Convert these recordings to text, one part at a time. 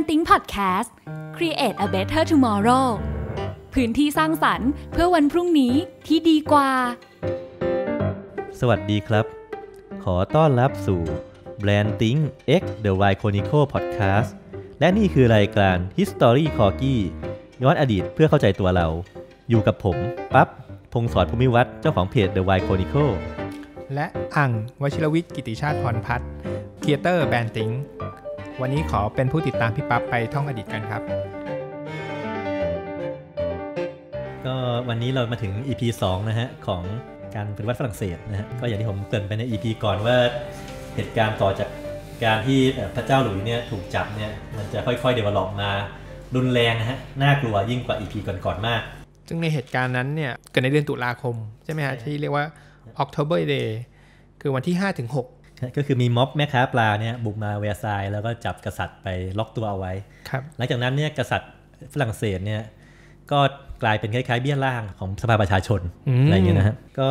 n t i n g Podcast Create a Better Tomorrow พื้นที่สร้างสรรค์เพื่อวันพรุ่งนี้ที่ดีกว่า สวัสดีครับ ขอต้อนรับสู่ Brand t i n g X The Y Chronicle Podcast และนี่คือรายการ History c o r g i ย้อนอดีตเพื่อเข้าใจตัวเรา อยู่กับผม ปั๊บ พงศรภูมิวัฒน์เจ้าของเพจ The Y Chronicle และอังวชิรวิทย์กิติชาติพรพัฒน์เทีเตอร์แบรนติงวันนี้ขอเป็นผู้ติดตามพี่ปั๊บไปท่องอดีตกันครับ ก็วันนี้เรามาถึง EP 2 นะฮะ ของการปฏิวัติฝรั่งเศสนะฮะ ก็อย่างที่ผมเกริ่นไปใน EP ก่อนว่าเหตุการณ์ต่อจากการที่พระเจ้าหลุยเนี่ยถูกจับเนี่ยมันจะค่อยๆ เดเวล็อปมารุนแรงนะฮะ น่ากลัวยิ่งกว่า EP ก่อน ๆ มาก ซึ่งในเหตุการณ์นั้นเนี่ยเกิดในเดือนตุลาคมใช่ไหมฮะที่เรียกว่า October Day คือวันที่5ถึง6ก็คือมีม็อบแม่ค้าปลาเนี่ยบุกมาเวียซายแล้วก็จับกษัตริย์ไปล็อกตัวเอาไว้หลังจากนั้นเนี่ยกษัตริย์ฝรั่งเศสเนี่ย ก็กลายเป็นคล้ายๆเบี้ยล่างของสภาประชาชนอะไรเงี้ยนะฮะก็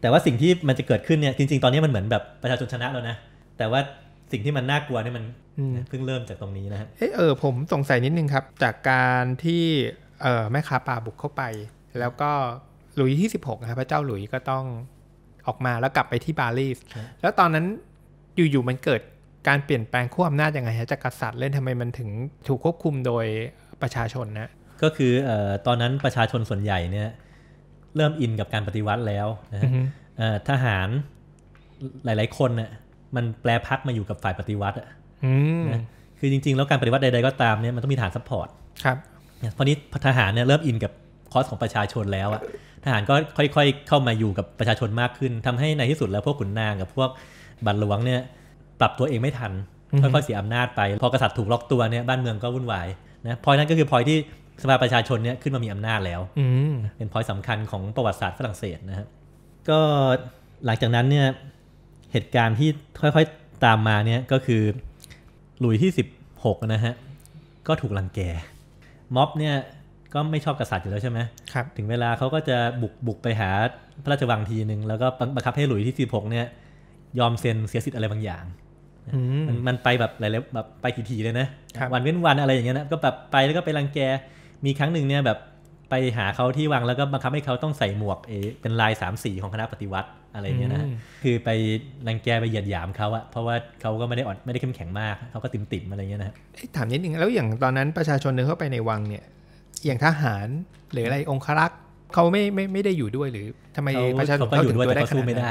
แต่ว่าสิ่งที่มันจะเกิดขึ้นเนี่ยจริงๆตอนนี้มันเหมือน แบบประชาชนชนะแล้วนะแต่ว่าสิ่งที่มันน่ากลัวเนี่ยมันเพิ่งเริ่มจากตรงนี้นะฮะเออผมสงสัยนิดนึงครับ จากการที่เออแม่ค้าปลาบุกเข้าไป แล้วก็หลุยที่16นะครับพระเจ้าหลุยก็ต้องออกมาแล้วกลับไปที่ปารีสแล้วตอนนั้นอยู่ๆมันเกิดการเปลี่ยนแปลงขั้วอำนาจยังไงฮะจากกษัตริย์เล่นทำไมมันถึงถูกควบคุมโดยประชาชนนะก็คือตอนนั้นประชาชนส่วนใหญ่เนี่ยเริ่มอินกับการปฏิวัติแล้วนะฮะทหารหลายๆคนน่ยมันแปลพักมาอยู่กับฝ่ายปฏิวัติอ่ะะคือจริงๆแล้วการปฏิวัติใดๆก็ตามเนี่ยมันต้องมีฐานซัพพอร์ตครับเพราะนี้ทหารเนี่ยเริ่มอินกับคอสของประชาชนแล้วอ่ะทหารก็ค่อยๆ เข้ามาอยู่กับประชาชนมากขึ้นทำให้ในที่สุดแล้ว พวกขุนนาง กับพวกบัตรหลวงเนี่ย ปรับตัวเองไม่ทัน ค่อยๆเสียอำนาจไป พอกษัตริย์ถูกล็อกตัวเนี่ยบ้านเมืองก็วุ่นวายนะพอยนั้นก็คือพอยที่สภาประชาชนเนี่ยขึ้นมามีอำนาจแล้วเป็นพอยสำคัญของประวัติศาสตร์ฝรั่งเศสนะับก็หลังจากนั้นเนี่ยเหตุการณ์ที่ค่อยๆตามมาเนี่ยก็คือ หลุยที่สิบหกนะฮะก็ถูกลังแกม็อบเนี่ยก็ไม่ชอบกษัตริย์อยู่แล้วใช่ไหมครับ ถึงเวลาเขาก็จะบุกบุกไปหาพระราชวังทีหนึ่งแล้วก็บังคับให้หลุยที่สิบหกเนี่ย ยอมเซ็นเสียสิทธิ์อะไรบางอย่าง มันมันไปแบบหลายๆแบบไปที่ๆเลยนะ วันเว้นวันอะไรอย่างเงี้ยนะ ก็แบบไปแล้วก็ไปรังแก มีครั้งหนึ่งเนี่ยแบบไปหาเขาที่วังแล้วก็บังคับให้เขาต้องใส่หมวกเอเป็นลายสามสีของคณะปฏิวัติอะไรเงี้ยนะ คือไปรังแกไปเหยียดหยามเขาอะเพราะว่าเขาก็ไม่ได้อ่อนไม่ได้เข้มแข็งมากเขาก็ติ่มติ่มอะไรเงี้ยนะถามนิดนึง แล้วอย่างตอนนั้นประชาชนเดินเข้าไปในวังเนี่ยอย่างทหารหรืออะไรองครักษ์เขาไม่ไม่ไม่ได้อยู่ด้วยหรือทำไมประชาชนเขาอยู่ด้วยแต่เขาสู้ไม่ได้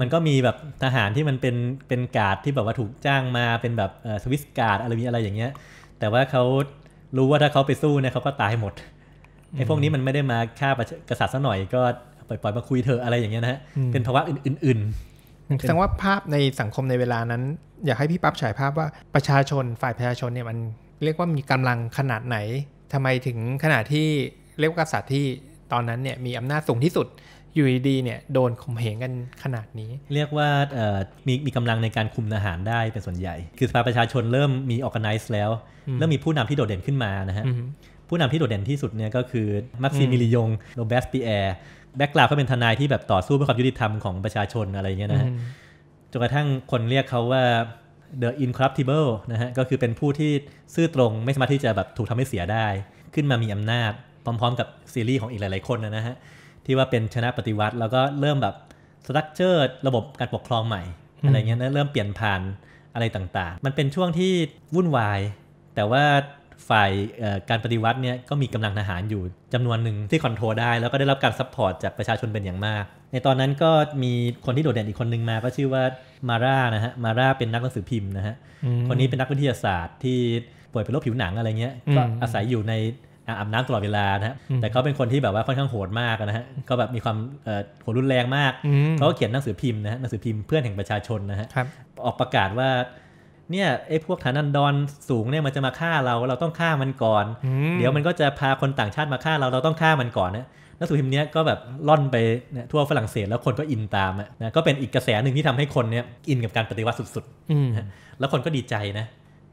มันก็มีแบบทหารที่มันเป็นเป็นกาดที่แบบว่าถูกจ้างมาเป็นแบบสวิสการ์ดอะไรมีอะไรอย่างเงี้ย แต่ว่าเขารู้ว่าถ้าเขาไปสู้เนี่ยเขาก็ตายหมดไอ้พวกนี้มันไม่ได้มาฆ่ากษัตริย์ซะหน่อย ก็ปล่อยยมาคุยเถอะอะไรอย่างเงี้ยนะฮะเป็นภาวะอื่นๆแสดงว่าภาพในสังคมในเวลานั้น อยากให้พี่ปั๊บฉายภาพว่าประชาชนฝ่ายประชาชนเนี่ยมันเรียกว่ามีกำลังขนาดไหนทำไมถึงขนาดที่เรียกว่ากษัตริย์ที่ตอนนั้นเนี่ยมีอำนาจสูงที่สุดอยู่ดีเนี่ยโดนข่มเหงกันขนาดนี้ เรียกว่ามีมีกำลังในการคุมทหารได้เป็นส่วนใหญ่ คือสภาประชาชนเริ่มมีออแกไนซ์แล้ว เริ่มมีผู้นำที่โดดเด่นขึ้นมานะฮะผู้นำที่โดดเด่นที่สุดเนี่ยก็คือมักซิมิลิยงโรเบสปีแอร์แบ็กกราวเขาเป็นทนายที่แบบต่อสู้เพื่อความยุติธรรมของประชาชนอะไรเงี้ยนะฮะจนกระทั่งคนเรียกเขาว่า The Incorruptible นะฮะ ก็คือเป็นผู้ที่ซื่อตรงไม่สามารถที่จะแบบถูกทำให้เสียได้ ขึ้นมามีอำนาจ พร้อมๆกับซีรีส์ของอีกหลายๆคนนะฮะ ที่ว่าเป็นชนะปฏิวัติ แล้วก็เริ่มแบบสตั๊กเจอร์ระบบการปกครองใหม่ อะไรเงี้ยนะ เริ่มเปลี่ยนผ่านอะไรต่างๆ มันเป็นช่วงที่วุ่นวาย แต่ว่าฝ่ายการปฏิวัติเนี่ยก็มีกำลังทหารอยู่จำนวนหนึ่งที่คอนโทรลได้ แล้วก็ได้รับการซัพพอร์ตจากประชาชนเป็นอย่างมาก ในตอนนั้นก็มีคนที่โดดเด่นอีกคนนึงมา ก็ชื่อว่ามาร่านะฮะมาร่าเป็นนักหนังสือพิมพ์นะฮะ คนนี้เป็นนักวิทยาศาสตร์ที่ป่วยเป็นโรคผิวหนังอะไรเงี้ย ก็อาศัยอยู่ในอาบน้ำตลอดเวลานะฮะแต่เขาเป็นคนที่แบบว่าค่อนข้างโหดมากนะฮะก็แบบมีความโหดรุนแรงมากเขาก็เขียนหนังสือพิมพ์นะฮะหนังสือพิมพ์เพื่อนแห่งประชาชนนะฮะออกประกาศว่าเนี่ยไอ้พวกฐานันดรสูงเนี่ยมันจะมาฆ่าเราเราต้องฆ่ามันก่อนเดี๋ยวมันก็จะพาคนต่างชาติมาฆ่าเราเราต้องฆ่ามันก่อนนะหนังสือพิมพ์เนี้ยก็แบบล่อนไปนทั่วฝรั่งเศสแล้วคนก็อินตามอ่ะนะก็เป็นอีกกระแสหนึ่งที่ทำให้คนเนี้ยอินกับการปฏิวัติสุดๆแล้วคนก็ดีใจนะ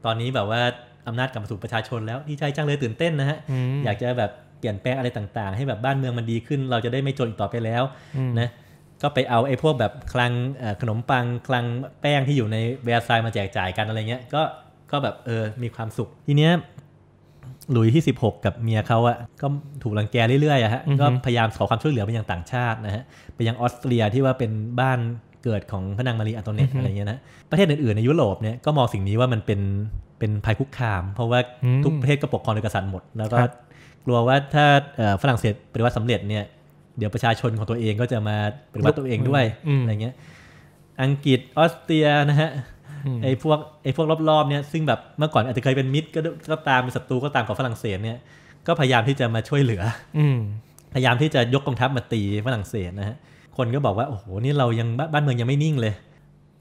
ตอนนี้แบบว่าอำนาจกลับมาสู่ประชาชนแล้วดีใจจังเลยตื่นเต้นนะฮะอยากจะแบบเปลี่ยนแปลงอะไรต่างๆ ให้แบบบ้านเมืองมันดีขึ้น เราจะได้ไม่จนต่อไปแล้วนะก็ไปเอาไอ้พวกแบบคลังขนมปังคลังแป้งที่อยู่ในแวร์ซายมาแจกจ่ายกันอะไรเงี้ยก็ก็แบบเออมีความสุขทีเนี้ยหลุยที่ 16 กับเมียเขาอะก็ถูกลังแกเรื่อยๆอะฮะก็พยายามขอความช่วยเหลือไปยังต่างชาตินะฮะไปยังออสเตรียที่ว่าเป็นบ้านเกิดของพระนางมารีอันโตเนตอะไรเงี้ยนะประเทศอื่น ๆในยุโรปเนี่ยก็มองสิ่งนี้ว่ามันเป็นเป็นภัยคุกคามเพราะว่าทุกประเทศก็ปกครองโดยกษัตริย์หมดแล้วก็กลัวว่าถ้าฝรั่งเศสปฏิวัติสำเร็จเนี่ยเดี๋ยวประชาชนของตัวเองก็จะมาปฏิวัติตัวเองด้วยอะไรเงี้ย อังกฤษออสเตรียนะฮะไอ้พวกไอ้พวกรอบๆเนี่ย ซึ่งแบบเมื่อก่อนอาจจะเคยเป็นมิตร ก็ตามเป็นศัตรูก็ตามกับฝรั่งเศสเนี่ยก็พยายามที่จะมาช่วยเหลืออืพยายามที่จะยกกองทัพมาตีฝรั่งเศสนะฮะคนก็บอกว่าโอ้โหนี่เรายังบ้านเมืองยังไม่นิ่งเลย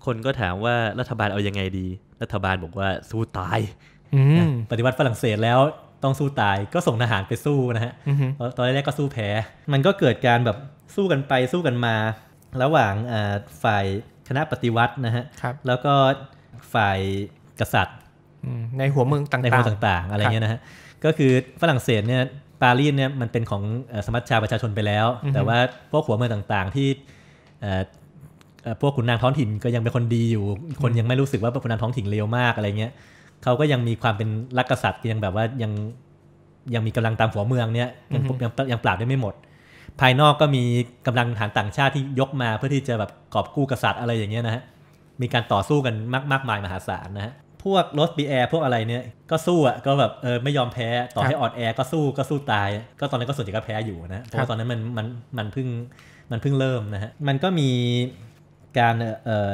คนก็ถามว่ารัฐบาลเอายังไงดี รัฐบาลบอกว่าสู้ตายปฏิวัติฝรั่งเศสแล้วต้องสู้ตายก็ส่งทหารไปสู้นะฮะตอนแรกก็สู้แพ้ มันก็เกิดการแบบสู้กันไปสู้กันมา ระหว่างฝ่ายคณะปฏิวัตินะฮะ แล้วก็ฝ่ายกษัตริย์ในหัวเมืองต่างๆในหัวต่างๆอะไรเงี้ยนะฮะ ก็คือฝรั่งเศสเนี่ยปารีสเนี่ยมันเป็นของสมัชชาประชาชนไปแล้ว แต่ว่าพวกหัวเมืองต่างๆที่พวกขุนนางท้องถิ่นก็ยังเป็นคนดีอยู่ คนยังไม่รู้สึกว่าขุนนางท้องถิ่นเลวมากอะไรเงี้ยเขาก็ยังมีความเป็นรักกษัตริย์ยังแบบว่ายังยังมีกำลังตามหัวเมืองเนี่ยยังยังยังปราบได้ไม่หมด ภายนอกก็มีกำลังฐานต่างชาติที่ยกมาเพื่อที่จะแบบกอบกู้กษัตริย์อะไรอย่างเงี้ยนะฮะ มีการต่อสู้กันมากมากมายมหาศาลนะฮะ พวกรถบีแอร์พวกอะไรเนี่ยก็สู้อ่ะก็แบบเออไม่ยอมแพ้ต่อให้ออดแอก็สู้ก็สู้ตาย ก็ตอนนั้นก็ส่วนใหญ่ก็แพ้อยู่นะเพราะตอนนั้นมันมันมันเพิ่งมันเพิ่งเริ่มนะฮะมันก็มีการเอ่อ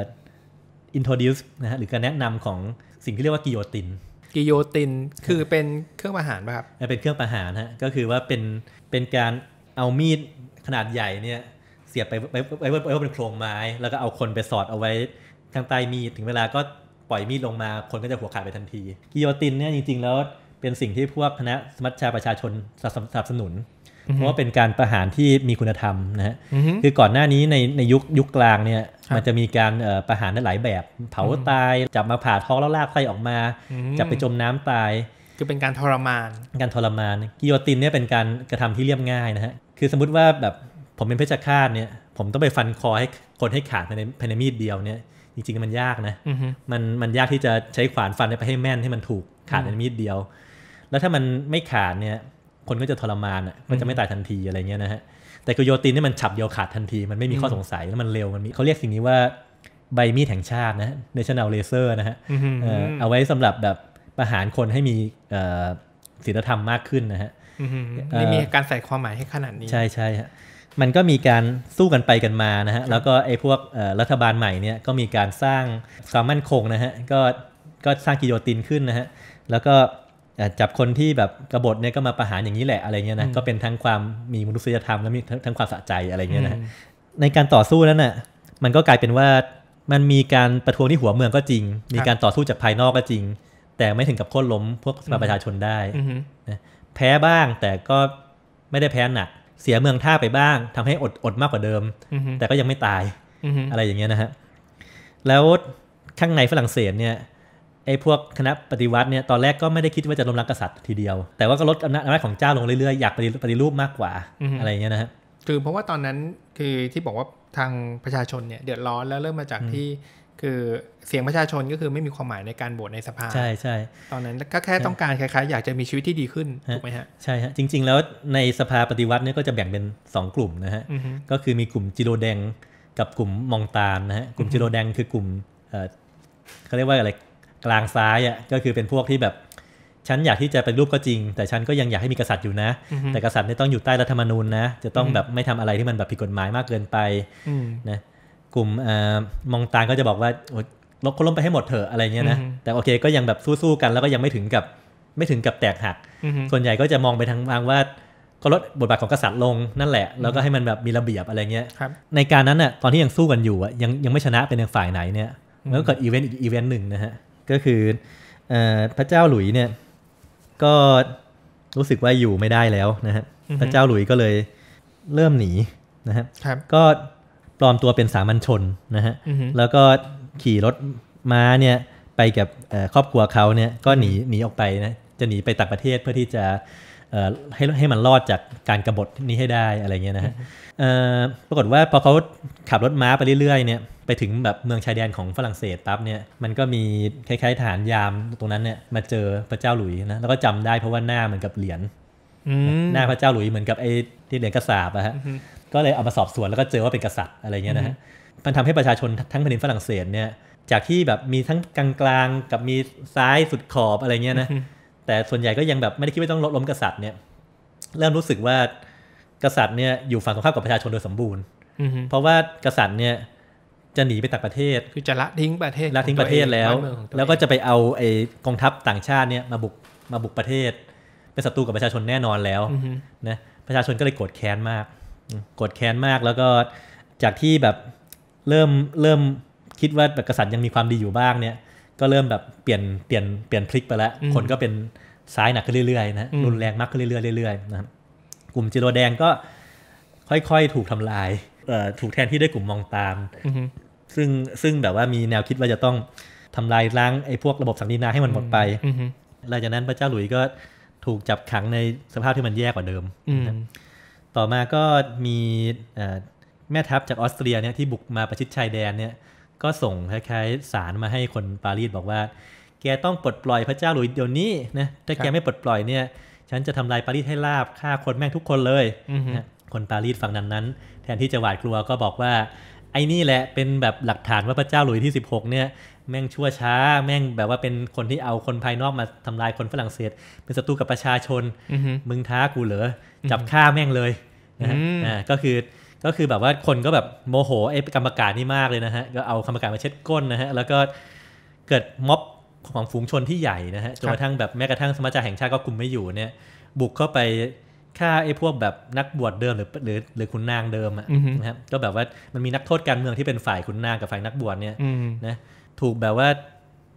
introduce นะฮะหรือการแนะนำของสิ่งที่เรียกว่ากิโยติน กิโยตินคือเป็นเครื่องประหารป่ะครับเป็นเครื่องประหารฮะก็คือว่าเป็นเป็นการเอามีดขนาดใหญ่เนี่ยเสียบไปไว้ไว้ไว้็นโครงไม้ แล้วก็เอาคนไปสอดเอาไว้ข้างใต้มีดถึงเวลาก็ปล่อยมีดลงมาคนก็จะหัวขาดไปทันที กิโยตินเนี่ยจริง ๆ แล้วเป็นสิ่งที่พวกคณะสมัชชาประชาชนสนับสนุน เพราะว่าเป็นการประหารที่มีคุณธรรมนะฮะคือก่อนหน้านี้ในในยุคยุคกลางเนี่ยมันจะมีการประหารในหลายแบบเผาตายจับมาผ่าท้องแล้วลากไส้ออกมา จับไปจมน้ำตายคือเป็นการทรมานการทรมานกิโยตินเนี่ยเป็นการกระทำที่เรียบง่ายนะฮะคือสมมติว่าแบบผมเป็นเพชฌฆาตเนี่ยผมต้องไปฟันคอให้คนให้ขาดภายในภายในมีดเดียวเนี่ยจริงๆมันยากนะมันมันยากที่จะใช้ขวานฟันไปให้แม่นให้มันถูกขาดในมีดเดียว แล้วถ้ามันไม่ขาดเนี่ยคนก็จะทรมานอ่ะก็จะไม่ตายทันทีอะไรเงี้ยนะฮะแต่กิโยตินนี่มันฉับเดียวขาดทันทีมันไม่มีข้อสงสัยแล้วมันเร็วมันมีเขาเรียกสิ่งนี้ว่าใบมีดแห่งชาตินะ national laser นะฮะเอาไว้สำหรับแบบประหารคนให้มีศีลธรรมมากขึ้นนะฮะนี่มีการใส่ความหมายให้ขนาดนี้ ใช่ใช่ฮะมันก็มีการสู้กันไปกันมานะฮะแล้วก็ไอ้พวกรัฐบาลใหม่เนี่ยก็มีการสร้างความมั่นคงนะฮะก็ก็สร้างกิโยตินขึ้นนะฮะแล้วก็จับคนที่แบบกบฏเนี่ยก็มาประหารอย่างนี้แหละอะไรเงี้ยนะก็เป็นทั้งความมีมนุษยธรรมและมีทั้งความสะใจอะไรเงี้ยนะในการต่อสู้นั้นน่ะ มันก็กลายเป็นว่า มันมีการประท้วงที่หัวเมืองก็จริง มีการต่อสู้จากภายนอกก็จริง แต่ไม่ถึงกับโค่นล้มพวกประชาชนได้นะแพ้บ้างแต่ก็ไม่ได้แพ้หนัก เสียเมืองท่าไปบ้าง ทำให้อดอดมากกว่าเดิมแต่ก็ยังไม่ตายอะไรอย่างเงี้ยนะฮะแล้วข้างในฝรั่งเศสเนี่ยไอ้พวกคณะปฏิวัติเนี่ย ตอนแรกก็ไม่ได้คิดว่าจะล้มล้างกษัตริย์ทีเดียว แต่ว่าก็ลดอำนาจอำนาจของเจ้าลงเรื่อยๆ อยากปฏิรูปมากกว่า อะไรเงี้ยนะฮะคือเพราะว่าตอนนั้นคือที่บอกว่าทางประชาชนเนี่ยเดือดร้อนแล้วเริ่มมาจากที่คือเสียงประชาชนก็คือไม่มีความหมายในการโหวตในสภา ใช่ใช่ตอนนั้นก็แค่ต้องการคล้ายๆ อยากจะมีชีวิตที่ดีขึ้น ถูกไหมฮะ ใช่ฮะ จริง ๆ แล้วในสภาปฏิวัติเนี่ยก็จะแบ่งเป็น 2 กลุ่มนะฮะ ก็คือมีกลุ่มจิโรแดง กับกลุ่มมองตาลนะฮะ กลุ่มจิโรแดง คือกลุ่มเขาเรียกว่าอะไรกลางซ้ายอ่ะก็คือเป็นพวกที่แบบ ฉันอยากที่จะเป็นรูปก็จริง แต่ฉันก็ยังอยากให้มีกษัตริย์อยู่นะ แต่กษัตริย์เนี่ยต้องอยู่ใต้รัฐธรรมนูญนะจะต้องแบบไม่ทำอะไรที่มันแบบผิดกฎหมายมากเกินไปนะกลุ่มมองตางก็จะบอกว่าลบคนล้มไปให้หมดเถอะอะไรเงี้ยนะแต่โอเคก็ยังแบบสู้ๆกันแล้วก็ยังไม่ถึงกับไม่ถึงกับแตกหักส่วนใหญ่ก็จะมองไปทางทางว่าก็ลดบทบาทของกษัตริย์ลงนั่นแหละแล้วก็ให้มันแบบมีระเบียบอะไรเงี้ยในการนั้นน่ะตอนที่ยังสู้กันอยู่อ่ะยังยังไม่ชนะเป็นฝ่ายไหนเนี่ยล้วก็เกิดอีเวนต์อีกอีเวนต์หนึ่งนะฮะก็คือพระเจ้าหลุยเนี่ยก็รู้สึกว่าอยู่ไม่ได้แล้วนะฮะพระเจ้าหลุยก็เลยเริ่มหนีนะฮะก็ปลอมตัวเป็นสามัญชนนะฮะแล้วก็ขี่รถม้าเนี่ยไปกับครอบครัวเขาเนี่ยก็หนีหนีออกไปนะจะหนีไปต่างประเทศเพื่อที่จะให้ให้มันรอดจากการกรบฏนี้ให้ได้อะไรเงี้ยนะฮะปรากฏว่าพอเขาขับรถม้าไปเรื่อยๆเนี่ยไปถึงแบบเมืองชายแดนของฝรั่งเศสปั๊บเนี่ยมันก็มีคล้าย ๆฐานยามตรงนั้นเนี่ยมาเจอพระเจ้าหลุยนะแล้วก็จำได้เพราะว่าหน้าเหมือนกับเหรียญหน้าพระเจ้าหลุยเหมือนกับไอ้ที่เหรียญกริยาบอะฮะก็เลยเอามาสอบสวนแล้วก็เจอว่าเป็นกษัตริย์อะไรเงี้ยนะฮะมันทำให้ประชาชน ทั้งแผ่นดินฝรั่งเศสเนี่ย จากที่แบบมีทั้งกลางๆกับมีซ้ายสุดขอบอะไรเงี้ยนะแต่ส่วนใหญ่ก็ยังแบบไม่ได้คิดว่าต้องลดล้มกษัตริย์เนี่ยเริ่มรู้สึกว่ากษัตริย์เนี่ยอยู่ฝั่งตรงข้ามกับประชาชนโดยสมบูรณ์เพราะว่ากษัตริย์เนี่ยจะหนีไปต่างประเทศคือจะละทิ้งประเทศละทิ้งประเทศแล้ว แล้วก็จะไปเอาไอ้กองทัพต่างชาติเนี่ยมาบุกมาบุกประเทศเป็นศัตรูกับประชาชนแน่นอนแล้วนะประชาชนก็เลยโกรธแค้นมากโกรธแค้นมากแล้วก็จากที่แบบเริ่มเริ่มคิดว่าแบบกษัตริย์ยังมีความดีอยู่บ้างเนี่ยก็เริ่มแบบเปลี่ยนเปลี่ยนเปลี่ยนพลิกไปแล้ว คนก็เป็นซ้ายหนักขึ้นเรื่อยๆนะรุนแรงมากขึ้นเรื่อยๆเรื่อยๆนะกลุ่มจิโรแดงก็ค่อยๆถูกทำลายถูกแทนที่ด้วยกลุ่มมองตามซึ่งซึ่งแบบว่ามีแนวคิดว่าจะต้อง ทำลายล้างไอ้พวกระบบสังดินาให้มันหมดไปหลังจากนั้นพระเจ้าหลุยก็ถูกจับขังในสภาพที่มันแย่กว่าเดิม ต่อมาก็มีแม่ทัพจากออสเตรียเนี่ยที่บุกมาประชิดชายแดนเนี่ย ก็ส่งคล้ายๆสารมาให้คนปารีสบอกว่า แกต้องปลดปล่อยพระเจ้าหลุยเดี๋ยวนี้นะถ้าแกไม่ปลดปล่อยเนี่ยฉันจะทำลายปารีสให้ราบฆ่าคนแม่งทุกคนเลย คนปารีสฝั่งนั้นนั้น แทนที่จะหวาดกลัวก็บอกว่าไอ้นี่แหละเป็นแบบหลักฐานว่าพระเจ้าหลุยที่ 16เนี่ยแม่งชั่วช้า แม่งแบบว่าเป็นคนที่เอาคนภายนอกมาทำลายคนฝรั่งเศส เป็นศัตรูกับประชาชน มึงท้ากูเหรอจับฆ่าแม่งเลยนะฮะก็คือก็คือแบบว่าคนก็แบบโมโหไอ้กรรมการนี่มากเลยนะฮะก็เอากรรมการมาเช็ดก้นนะฮะแล้วก็เกิดม็อบของฝูงชนที่ใหญ่นะฮะจนกระทั่งแบบแม้กระทั่งสมาชิกแห่งชาติก็กลุ่มไม่อยู่เนี่ย บุกเข้าไปฆ่าไอ้พวกแบบนักบวชเดิมหรือหรือหรือคุณนางเดิมอ่ะนะครับก็แบบว่ามันมีนักโทษการเมืองที่เป็นฝ่ายคุณนางกับฝ่ายนักบวชเนี่ยนะถูกแบบว่า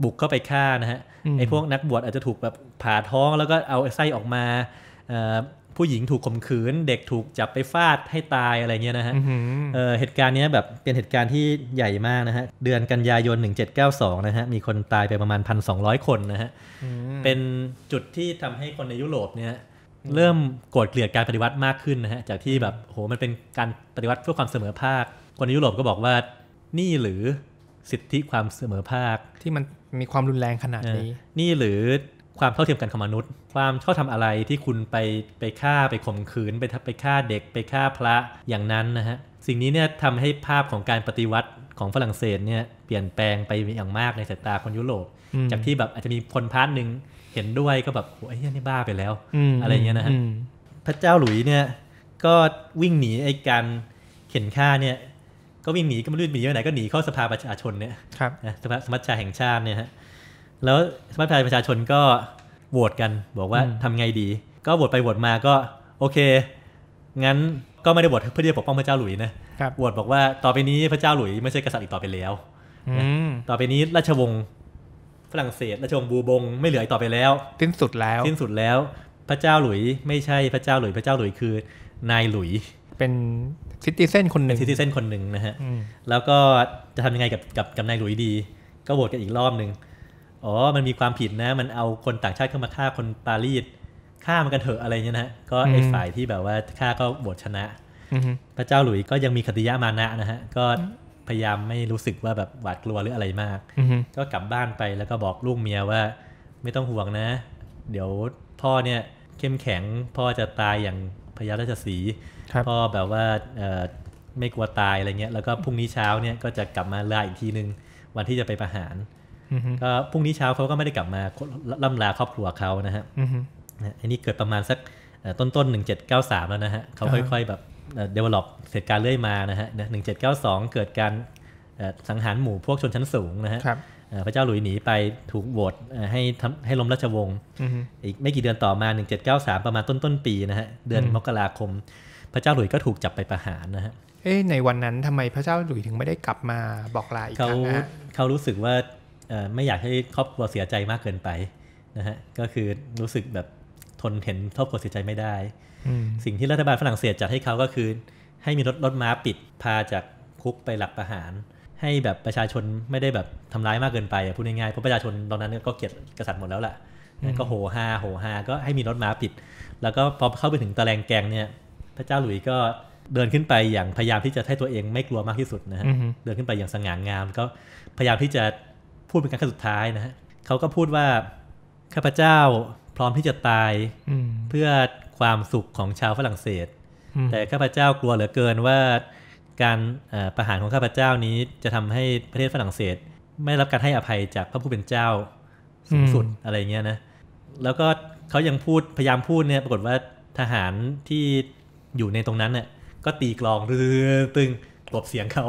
บุกเข้าไปฆ่านะฮะไอ้พวกนักบวชอาจจะถูกแบบผ่าท้องแล้วก็เอาไส้ออกมาผู้หญิงถูกข่มขืนเด็กถูกจับไปฟาดให้ตายอะไรเงี้ยนะฮะเหตุการณ์นี้แบบเป็นเหตุการณ์ที่ใหญ่มากนะฮะเดือนกันยายน 1792นะฮะมีคนตายไปประมาณ1,200 คนนะฮะเป็นจุดที่ทำให้คนในยุโรปเนี่ยเริ่มโกรธเกลียดการปฏิวัติมากขึ้นนะฮะ จากที่แบบโหมันเป็นการปฏิวัติเพื่อความเสมอภาค คนในยุโรปก็บอกว่านี่หรือสิทธิความเสมอภาคที่มันมีความรุนแรงขนาดนี้นี่หรือความเท่าเทียมกันของมนุษย์ ความชอบทำอะไรที่คุณไปไปฆ่าไปข่มขืน ไปไปฆ่าเด็ก ไปฆ่าพระอย่างนั้นนะฮะสิ่งนี้เนี่ยทำให้ภาพของการปฏิวัติของฝรั่งเศสเนี่ยเปลี่ยนแปลงไปอย่างมากในสายตาคนยุโรปจากที่แบบอาจจะมีคนพาร์ทหนึ่ง็นด้วยก็แบบโอ้ยนี่บ้าไปแล้วอะไรเงี้ยนะฮะพระเจ้าหลุยเนี่ย ก็วิ่งหนีไอ้การเข็นฆ่าเนี่ย ก็วิ่งหนีก็ไม่รู้หนีไปไหนก็หนีเข้าสภาประชาชนเนี่ยครับสภาสมัชชาแห่งชาติเนี่ยฮะแล้วสมัชชาประชาชนก็โหวตกันบอกว่าทำไงดี ก็โหวตไปโหวตมาก็ โอเคงั้นก็ไม่ได้โหวตเพื่อที่จะปกป้องพระเจ้าหลุยนะโหวตบอกว่าต่อไปนี้พระเจ้าหลุยไม่ใช่กษัตริย์อีกต่อไปแล้วต่อไปนี้ราชวงศ์ฝรั่งเศสราชวงศ์บูบง ไม่เหลือต่อไปแล้วสิ้นสุดแล้วสิ้นสุดแล้วพระเจ้าหลุยไม่ใช่พระเจ้าหลุย พระเจ้าหลุยคือนายหลุยเป็นซิติเซนคนหนึ่งซิติเซนคนหนึ่งนะฮะแล้วก็จะทำยังไงกับกับกับนายหลุยดี ก็โหวตกันอีกรอบหนึ่งอ๋อมันมีความผิดนะ มันเอาคนต่างชาติเข้ามาฆ่าคนปารีสฆ่ามันกันเถอะอะไรเงี้ยนะ ก็ไอ้ฝ่ายที่แบบว่าฆ่าก็โหวตชนะพระเจ้าหลุยก็ยังมีคติยะมานะนะฮะก็พยายามไม่รู้สึกว่าแบบหวาดกลัวหรืออะไรมากก็กลับบ้านไปแล้วก็บอกลูกเมียว่าไม่ต้องห่วงนะ เดี๋ยวพ่อเนี่ยเข้มแข็งพ่อจะตายอย่างพญาราชสีพ่อแบบว่าไม่กลัวตายอะไรเงี้ยแล้วก็พรุ่งนี้เช้าเนี่ยก็จะกลับมาลาอีกทีนึงวันที่จะไปประหารก็พรุ่งนี้เช้าเขาก็ไม่ได้กลับมาล่ำลาครอบครัวเขานะฮะอันนี้เกิดประมาณสักต้นต้นหนึ่งเจ็ดเก้าสามแล้วนะฮะเขาค่อย ๆ แบบเดเวล็อปเสร็จการเรื่อยมานะฮะหนึ่งเจ็ดเก้าสองเกิดการสังหารหมู่พวกชนชั้นสูงนะฮะพระเจ้าหลุยหนีไปถูกโหวตให้ให้ล้มราชวงศ์อีกไม่กี่เดือนต่อมา 1793 ประมาณต้นต้นปีนะฮะเดือนมกราคม พระเจ้าหลุยก็ถูกจับไปประหารนะฮะ เอ้ในวันนั้นทำไมพระเจ้าหลุยถึงไม่ได้กลับมาบอกลาอีกครั้งนะเขารู้สึกว่าไม่อยากให้ครอบครัวเสียใจมากเกินไปนะฮะก็คือรู้สึกแบบทนเห็นครอบครัวเสียใจไม่ได้สิ่งที่รัฐบาลฝรั่งเศสจัดให้เขาก็คือให้มีรถรถม้าปิดพาจากคุกไปหลักประหาร ให้แบบประชาชนไม่ได้แบบทำร้ายมากเกินไปพูดง่ายๆเพราะประชาชนตอนนั้นก็เกลียดกษัตริย์หมดแล้วแหละก็โหฮาโหฮาก็ให้มีรถม้าปิด แล้วก็พอเข้าไปถึงตะแลงแกงเนี่ย พระเจ้าหลุยก็เดินขึ้นไปอย่างพยายามที่จะให้ตัวเองไม่กลัวมากที่สุดนะฮะเดินขึ้นไปอย่างสง่างาม ก็พยายามที่จะพูดเป็นการขั้นสุดท้ายนะฮะเขาก็พูดว่าข้าพเจ้าพร้อมที่จะตายเพื่อความสุขของชาวฝรั่งเศส แต่ข้าพเจ้ากลัวเหลือเกินว่า การประหารของข้าพเจ้านี้จะทำให้ประเทศฝรั่งเศส ไม่รับการให้อภัยจากพระผู้เป็นเจ้าสูงสุดอะไรเงี้ยนะ แล้วก็เขายังพูดพยายามพูดเนี่ยปรากฏว่าทหารที่อยู่ในตรงนั้นเนี่ยก็ตีกลองรือตึงกลบเสียงเขา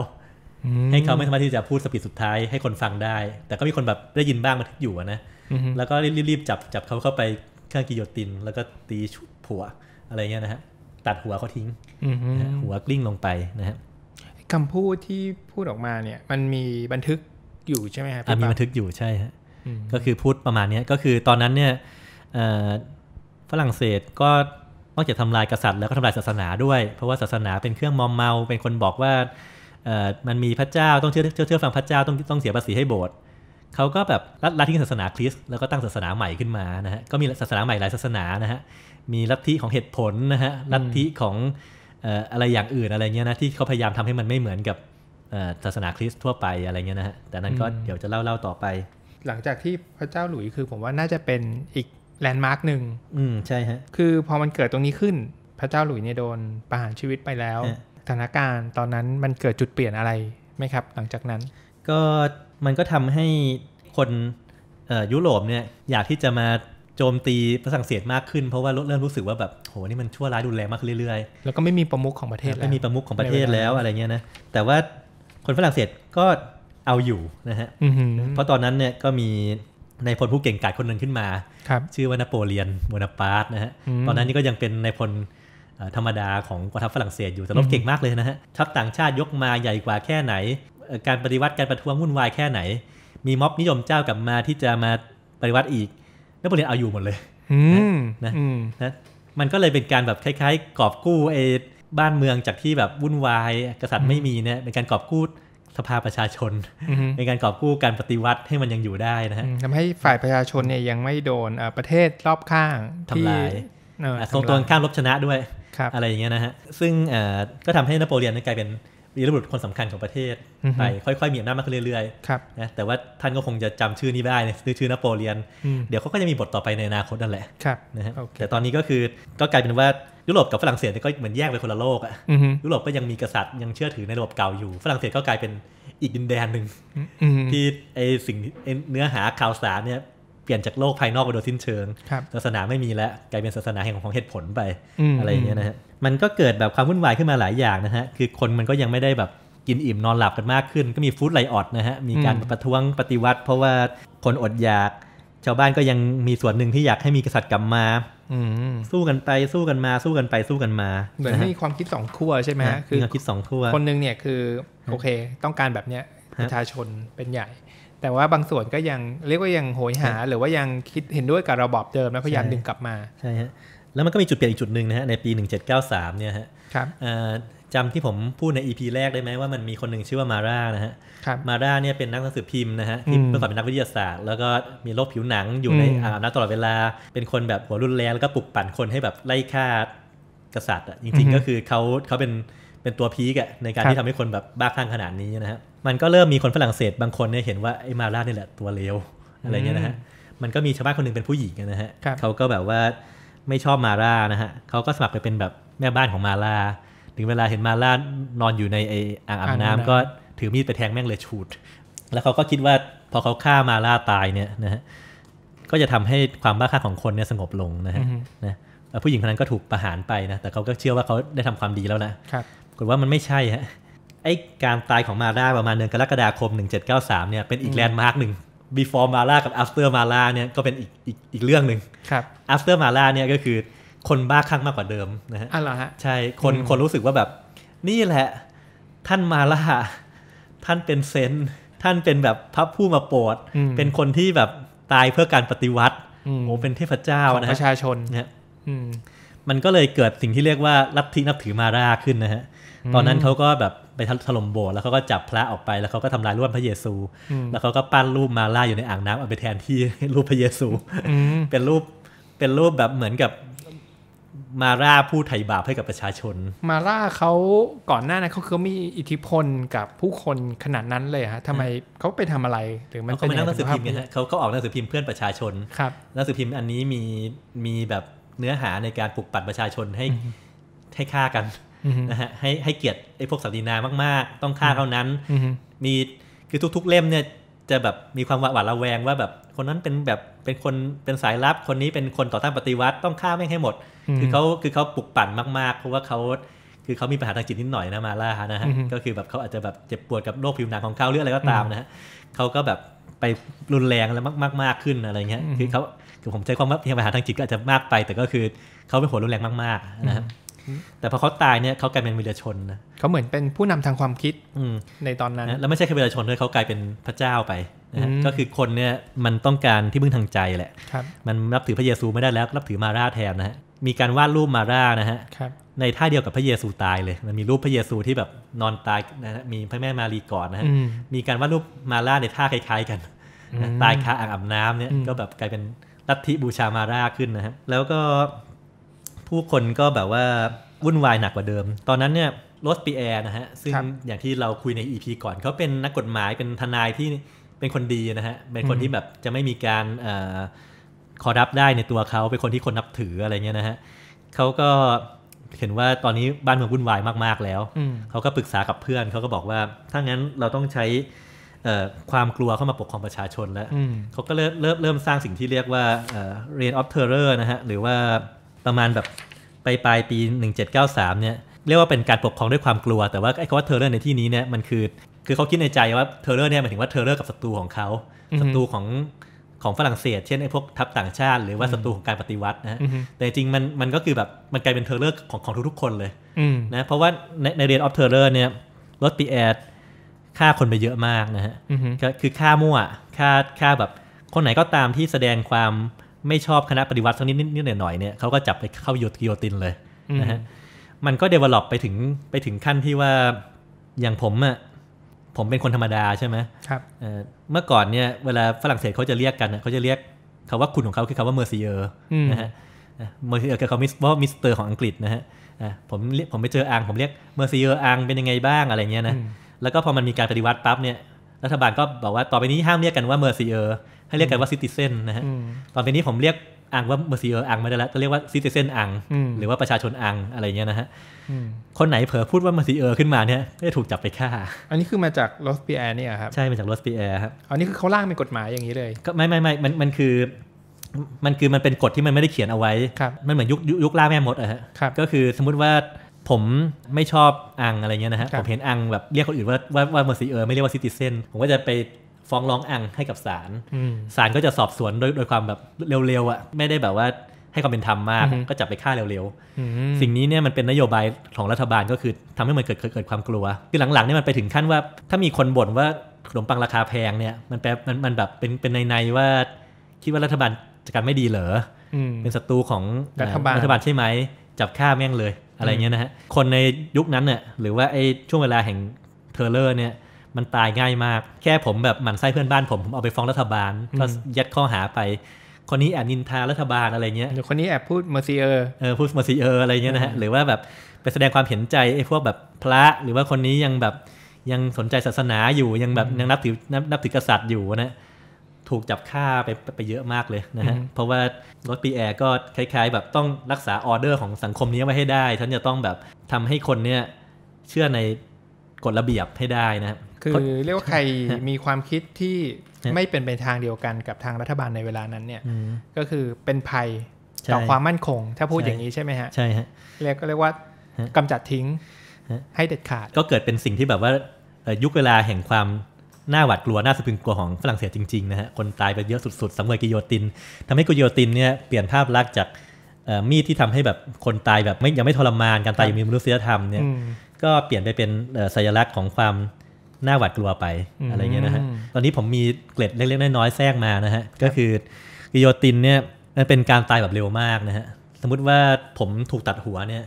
ให้เขาไม่สามารถที่จะพูดสปีดสุดท้ายให้คนฟังได้ แต่ก็มีคนแบบได้ยินบ้างมาทึกอยู่นะ แล้วก็รีบๆจับจับเขาเข้าไปเครื่องกิโยติน แล้วก็ตีชุถัวอะไรเงี้ยนะฮะ ตัดหัวเขาทิ้ง หัวกลิ้งลงไปนะฮะคำพูดที่พูดออกมาเนี่ย มันมีบันทึกอยู่ใช่ไหมครับมีบันทึกอยู่ใช่ฮะ ก็คือพูดประมาณนี้ก็คือตอนนั้นเนี่ยฝรั่งเศสก็นอกจากทำลายกษัตริย์แล้วก็ทำลายศาสนาด้วย เพราะว่าศาสนาเป็นเครื่องมอมเมา เป็นคนบอกว่ามันมีพระเจ้าต้องเชื่อเชื่อเชื่อฟังพระเจ้าต้องต้องเสียภาษีให้โบสถ์เขาก็แบบละทิ้งศาสนาคริสต์แล้วก็ตั้งศาสนาใหม่ขึ้นมานะฮะ ก็มีศาสนาใหม่หลายศาสนานะฮะมีลัทธิของเหตุผลนะฮะลัทธิของอะไรอย่างอื่นอะไรเงี้ยนะที่เขาพยายามทำให้มันไม่เหมือนกับศาสนาคริสต์ทั่วไปอะไรเงี้ยนะฮะแต่นั้นก็เดี๋ยวจะเล่าเล่าต่อไป หลังจากที่พระเจ้าหลุยคือผมว่าน่าจะเป็นอีกแลนด์มาร์กหนึ่งอืมใช่ฮะ คือพอมันเกิดตรงนี้ขึ้นพระเจ้าหลุยเนี่ยโดนประหารชีวิตไปแล้วสถานการณ์ ตอนนั้นมันเกิดจุดเปลี่ยนอะไรไหมครับ หลังจากนั้น ก็มันก็ทำให้คนยุโรปเนี่ยอยากที่จะมาโจมตีฝรั่งเศสมากขึ้นเพราะว่าเริ่มรู้สึกว่าแบบโหนี่มันชั่วร้ายดุแรงมากขึ้นเรื่อยๆแล้วก็ไม่มีประมุขของประเทศแล้วไม่มีประมุขของประเทศแล้วอะไรเงี้ยนะแต่ว่าคนฝรั่งเศสก็เอาอยู่นะฮะเพราะตอนนั้นเนี่ยก็มีนายพลผู้เก่งกาจคนหนึ่งขึ้นมาชื่อว่านโปเลียนโมนาปาร์ตนะฮะตอนนั้นนี่ก็ยังเป็นนายพลธรรมดาของกองทัพฝรั่งเศสอยู่ แต่รบเก่งมากเลยนะฮะทัพต่างชาติยกมาใหญ่กว่าแค่ไหน การปฏิวัติการประท้วงวุ่นวายแค่ไหน มีม็อบนิยมเจ้ากลับมาที่จะมาปฏิวัติอีกนักเรียนเอาอยู่หมดเลยนะนะมันก็เลยเป็นการแบบคล้ายๆ กอบกู้ไอ้บ้านเมืองจากที่แบบวุ่นวายกษัตริย์ไม่มีเนี่ยเป็นการกอบกู้สภาประชาชนเป็นการกอบกู้การปฏิวัติให้มันยังอยู่ได้นะฮะทำให้ฝ่ายประชาชนเนี่ยยังไม่โดนประเทศรอบข้างทำลายตรงตัวข้ามรบชนะด้วยอะไรอย่างเงี้ยนะฮะซึ่งก็ทำให้นโปเลียนกลายเป็นวีรบุรุษคนสำคัญของประเทศ ไปค่อยๆมีอำนาจมากขึ้นเรื่อยๆนะแต่ว่าท่านก็คงจะจำชื่อนี้ได้ในชื่อนโปเลียน เดี๋ยวเขาก็จะมีบทต่อไปในอนาคตนั่นแหละนะฮะแต่ตอนนี้ก็คือ ก็กลายเป็นว่ายุโรปกับฝรั่งเศสก็เหมือนแยกไปคนละโลกอ่ะยุโรปก็ยังมีกษัตริย์ยังเชื่อถือในระบบเก่าอยู่ ฝรั่งเศสก็กลายเป็นอีกดินแดนหนึ่งที่ไอสิ่งเนื้อหาข่าวสารเนี่ยปลี่ยนจากโลกภายนอกไปโดยสิ้นเชิง ศาสนาไม่มีแล้วกลายเป็นศาสนาแห่งของเหตุผลไป อะไรอย่างเงี้ยนะฮะ มันก็เกิดแบบความวุ่นวายขึ้นมาหลายอย่างนะฮะ คือคนมันก็ยังไม่ได้แบบกินอิ่มนอนหลับกันมากขึ้น ก็มีฟู้ดไลออดนะฮะ มีการประท้วงปฏิวัติเพราะว่าคนอดอยาก ชาวบ้านก็ยังมีส่วนหนึ่งที่อยากให้มีกษัตริย์กลับมาสู้กันไปสู้กันมาสู้กันไปสู้กันมา เหมือนมีความคิดสองขั้วใช่ไหมคือความคิดสองขั้วคนหนึ่งเนี่ยคือโอเค ต้องการแบบเนี้ยประชาชนเป็นใหญ่แต่ว่าบางส่วนก็ยังเรียกว่ายังโหยหาหรือว่ายังคิดเห็นด้วยกับระบอบเดิมแล้วพยายามดึงกลับมา ใช่ฮะ แล้วมันก็มีจุดเปลี่ยนอีกจุดหนึ่งนะฮะ ในปี 1793 เนี่ยฮะครับจำที่ผมพูดใน EP แรกได้ไหมว่ามันมีคนหนึ่งชื่อว่ามาร่านะฮะมาร่าเนี่ยเป็นนักหนังสือพิมพ์นะฮะที่เมื่อก่อนเป็นนักวิทยาศาสตร์ แล้วก็มีโรคผิวหนังอยู่ในอาบน้ำตลอดเวลาเป็นคนแบบหัวรุนแรงแล้วก็ปลุกปั่นคนให้แบบไล่ฆ่ากษัตริย์อ่ะจริงๆ ก็คือเขาเขาเป็นเป็นตัวพีกอะในการที่ทำให้คนแบบบ้าคลั่งขนาดนี้นะฮะมันก็เริ่มมีคนฝรั่งเศสบางคนเนี่ยเห็นว่าไอ้มาลาเนี่ยแหละตัวเลวอะไรเงี้ยนะฮะ มันก็มีชาวบ้านคนนึงเป็นผู้หญิงนะฮะเขาก็แบบว่าไม่ชอบมาลานะฮะ เขาก็สมัครไปเป็นแบบแม่บ้านของมาลาถึงเวลาเห็นมาลานอนอยู่ในไอ้อ่างอาบน้ำก็ถือมีดไปแทงแม่งเลยฉูดแล้วเขาก็คิดว่าพอเขาฆ่ามาลาตายเนี่ยนะฮะ ก็จะทำให้ความบ้าคลั่งของคนเนี่ยสงบลงนะฮะนะผู้หญิงคนนั้นก็ถูกประหารไปนะ แต่เขาก็เชื่อว่าเขาได้ทำความดีแล้วนะกฏว่ามันไม่ใช่ฮะไอ้การตายของมาร่าประมาณเดือนกรกฎาคม 1793เนี่ยเป็นอีกแลนด์มาร์กหนึ่ง before มาร่ากับ after มาร่าเนี่ยก็เป็นอีกอีกอีกเรื่องหนึ่งครับ after มาร่าเนี่ยก็คือคนบ้าคลั่งมากกว่าเดิมนะฮะอ๋อเหรอฮะใช่คนคนรู้สึกว่าแบบนี่แหละท่านมาล่าท่านเป็นเซนท่านเป็นแบบพระผู้มาโปรด เป็นคนที่แบบตายเพื่อการปฏิวัติโอ้เป็นเทพเจ้านะประชาชนเนี่ยมันก็เลยเกิดสิ่งที่เรียกว่าลัทธินับถือมาราขึ้นนะฮะตอนนั้นเขาก็แบบไปถล่มโบสถ์แล้วเขาก็จับพระออกไปแล้วเขาก็ทำลายรูปพระเยซู แล้วเขาก็ปั้นรูปมาล่าอยู่ในอ่างน้ำเอาไปแทนที่รูปพระเยซูเป็นรูปเป็นรูปแบบเหมือนกับมาร่าผู้ไถ่บาปให้กับประชาชน มาร่าเขาก่อนหน้านั้นเขาเขามีอิทธิพลกับผู้คนขนาดนั้นเลยฮะทำไมเขาไปทำอะไรหรือมันเขาเป็นนักหนังสือพิมพ์เเขาเขาออกหนังสือพิมพ์เพื่อนประชาชน ครับหนังสือพิมพ์อันนี้มีมีแบบเนื้อหาในการปลุกปั่นประชาชนให้ให้ฆ่ากันนะฮะให้ให้เกียรติไอ้พวกสัตวดีนามาก ๆ ต้องฆ่าเท่านั้นมีคือทุก ๆเล่มเนี่ยจะแบบมีความหวาดระแวงว่าแบบคนนั้นเป็นแบบเป็นคนเป็นสายลับคนนี้เป็นคนต่อต้านปฏิวัติต้องฆ่าแม่งให้หมด คือเขาคือเขาปลุกปั่นมาก ๆเพราะว่าเขาคือเขามีปัญหาทางจิตนิดหน่อยนะมาล่านะฮะก็คือแบบเขาอาจจะแบบเจ็บปวดกับโรคผิวหนังของเขาหรืออะไรก็ตามนะฮะเขาก็แบบไปรุนแรงแล้วมากมากขึ้นอะไรเงี้ยคือเขาคือผมใช้ความว่าปัญหาทางจิตก็อาจจะมากไปแต่ก็คือเขาเป็นหัวรุนแรงมากๆ นะแต่พอเขาตายเนี่ยเขากลายเป็นวีรชนนะเขาเหมือนเป็นผู้นำทางความคิดอืในตอนนั้นแล้วไม่ใช่แค่วีรชนด้วยเขากลายเป็นพระเจ้าไปนะก็คือคนเนี่ยมันต้องการที่พึ่งทางใจแหละมันรับถือพระเยซูไม่ได้แล้วรับถือมาร่าแทนนะฮะมีการวาดรูปมาร่านะฮะในท่าเดียวกับพระเยซูตายเลยมันมีรูปพระเยซูที่แบบนอนตายนะฮะมีพระแม่มารีกอดนะฮะมีการวาดรูปมาร่าในท่าคล้าย ๆ กัน ตายคาอ่างอาบน้ำเนี่ยก็แบบกลายเป็นลัทธิบูชามาร่าขึ้นนะฮะแล้วก็ผู้คนก็แบบว่าวุ่นวายหนักกว่าเดิม ตอนนั้นเนี่ยโรสปีแอร์นะฮะ ซึ่งอย่างที่เราคุยในอีพีก่อน เขาเป็นนักกฎหมายเป็นทนายที่เป็นคนดีนะฮะ เป็นคนที่แบบจะไม่มีการอคอรับได้ในตัวเขา เป็นคนที่คนนับถืออะไรเงี้ยนะฮะ เขาก็เห็นว่าตอนนี้บ้านเมืองวุ่นวายมาก ๆ แล้ว เขาก็ปรึกษากับเพื่อน เขาก็บอกว่า ถ้างั้นเราต้องใช้ความกลัวเข้ามาปกครองประชาชนแล้วเขาก็เริ่มเริ่มเริ่มสร้างสิ่งที่เรียกว่าเรียนออฟเทอร์เรอร์นะฮะ หรือว่าประมาณแบบปปลายปี 1793 เนี่ย เรียกว่าเป็นการปกครองด้วยความกลัว แต่ว่าไอ้คำว่าเทอร์เรอร์ในที่นี้เนี่ยมันคือ คือเขาคิดในใจว่าเทอร์เรอร์เนี่ยหมายถึงว่าเทอร์เรอร์กับศัตรูของเขาศัตรูของของฝรั่งเศส เช่นไอ้พวกทัพต่างชาติ หรือว่าศัตรูของการปฏิวัตินะแต่จริงมันมันก็คือแบบมันกลายเป็นเทอร์เรอร์ของของทุกๆคนเลยนะเพราะว่าในในเรียนออฟเทอร์เรอร์เนี่ยรถปีแอดฆ่าคนไปเยอะมากนะฮะก็คือฆ่ามั่วฆ่าฆ่าแบบคนไหนก็ตามที่แสดงความไม่ชอบคณะปฏิวัติสักนิดนิดหน่อยๆเนี่ยเขาก็จับไปเข้าโยโยตินเลยนะฮะมันก็เดเวล็อปไปถึงไปถึงขั้นที่ว่าอย่างผมอะผมเป็นคนธรรมดาใช่ไหมครับเมื่อก่อนเนี่ยเวลาฝรั่งเศสเขาจะเรียกกันเขาจะเรียกคาว่าคุณของเขาคือคาว่าเมอร์ซิเออร์นะฮะเมอร์ซิเออร์คือคำว่ามิสเตอร์ของอังกฤษนะฮะผมผมไปเจออังผมเรียกเมอร์ซิเออร์อังเป็นยังไงบ้างอะไรเงี้ยนะแล้วก็พอมันมีการปฏิวัติปั๊บเนี่ยรัฐบาลก็บอกว่าต่อไปนี้ห้ามเรียกกันว่าเมอร์ซีเออร์ให้เรียกกันว่าซิติเซนนะฮะตออไปนี้ผมเรียกอังว่าเมอร์ซีเออร์อังไม่ได้แล้วจะเรียกว่าซิติเซนอังหรือว่าประชาชนอังอะไรเงี้ยนะฮะคนไหนเผลอพูดว่าเมอร์ซีเออร์ขึ้นมาเนี่ยก็จะถูกจับไปฆ่าอันนี้คือมาจากโรสเปียร์เนี่ยครับ ใช่มาจากโรสเปียร์ครับ อันนี้คือเขาล่างเป็นกฎหมายอย่างนี้เลย ก็ไม่ไม่ไม่มันมันคือ มันคือมันเป็นกฎที่มันไม่ได้เขียนเอาไว้ มันเหมือนยุคยุคล่าแม่มดอะฮะ ก็คือสมมติว่าผม ไม่ชอบอังอะไรเงี้ยนะฮะ ผมเห็นอังแบบเรียกคนอื่นว่า ว่าว่าเมอร์ซีเออร์ไม่เรียกว่าซิติเซนผมก็จะไปฟ้องร้องอังให้กับศาล ศาลก็จะสอบสวนโดยโดยความแบบเร็วๆอ่ะ ไม่ได้แบบว่าให้ความเป็นธรรมมาก ก็จับไปฆ่าเร็วๆ สิ่งนี้เนี่ยมันเป็นนโยบายของรัฐบาลก็คือทำให้มันเกิดเกิดความกลัว คือหลังๆเนี่ยมันไปถึงขั้นว่าถ้ามีคนบ่นว่าขนมปังราคาแพงเนี่ยมันแปลมันมันแบบเป็นเป็นในในว่าคิดว่ารัฐบาลจัดการไม่ดีเหรอ เป็นศัตรูของรัฐบาลใช่ไหมจับฆ่าแม่งเลยอะไรเงี้ยนะฮะ คนในยุคนั้นเนี่ยหรือว่าไอ้ช่วงเวลาแห่ง เทอร์เลอร์เนี่ยมันตายง่ายมากแค่ผมแบบหมั่นไส้เพื่อนบ้านผม ผมเอาไปฟ้องรัฐบาลก็ยัดข้อหาไป คนนี้แอบนินทารัฐบาลอะไรเงี้ย หรือคนนี้แอบพูดมาซีเออเออพูดมาซีเอออะไรเงี้ยนะฮะหรือว่าแบบไปแสดงความเห็นใจไอ้พวกแบบพระหรือว่าคนนี้ยังแบบยังสนใจศาสนาอยู่ ยังแบบยังนับถือนับนับถือกษัตริย์อยู่นะถูกจับค่าไปไปเยอะมากเลยนะฮะ เพราะว่ารถปีแอร์ก็คล้าย ๆ แบบต้องรักษาออเดอร์ของสังคมนี้ไว้ให้ได้ท่านจะต้องแบบทำให้คนเนี้ยเชื่อในกฎระเบียบให้ได้นะคือเรียกว่าใครมีความคิดที่ไม่เป็นไปทางเดียวกันกับทางรัฐบาลในเวลานั้นเนี่ยก็คือเป็นภัยต่อความมั่นคงถ้าพูดอย่างนี้ใช่ไหมฮะใช่ฮะเรียกก็เรียกว่ากำจัดทิ้งให้เด็ดขาดก็เกิดเป็นสิ่งที่แบบว่ายุคเวลาแห่งความหน้าหวาดกลัวหน้าสะพรึงกลัวของฝรั่งเศสจริงๆนะฮะคนตายไปเยอะสุดๆสังเวยกิโยติน ทำให้กิโยตินเนี่ยเปลี่ยนภาพลักษณ์จากมีดที่ทำให้แบบคนตายแบบไม่ยังไม่ทรมานการตายยังมีมนุษยธรรมเนี่ยก็เปลี่ยนไปเป็นสัญลักษณ์ของความหน้าหวาดกลัวไปอะไรเงี้ยนะฮะตอนนี้ผมมีเกล็ดเล็ก ๆ น้อยๆแทรกมานะฮะก็คือกิโยตินเนี่ยมันเป็นการตายแบบเร็วมากนะฮะสมมติว่าผมถูกตัดหัวเนี่ย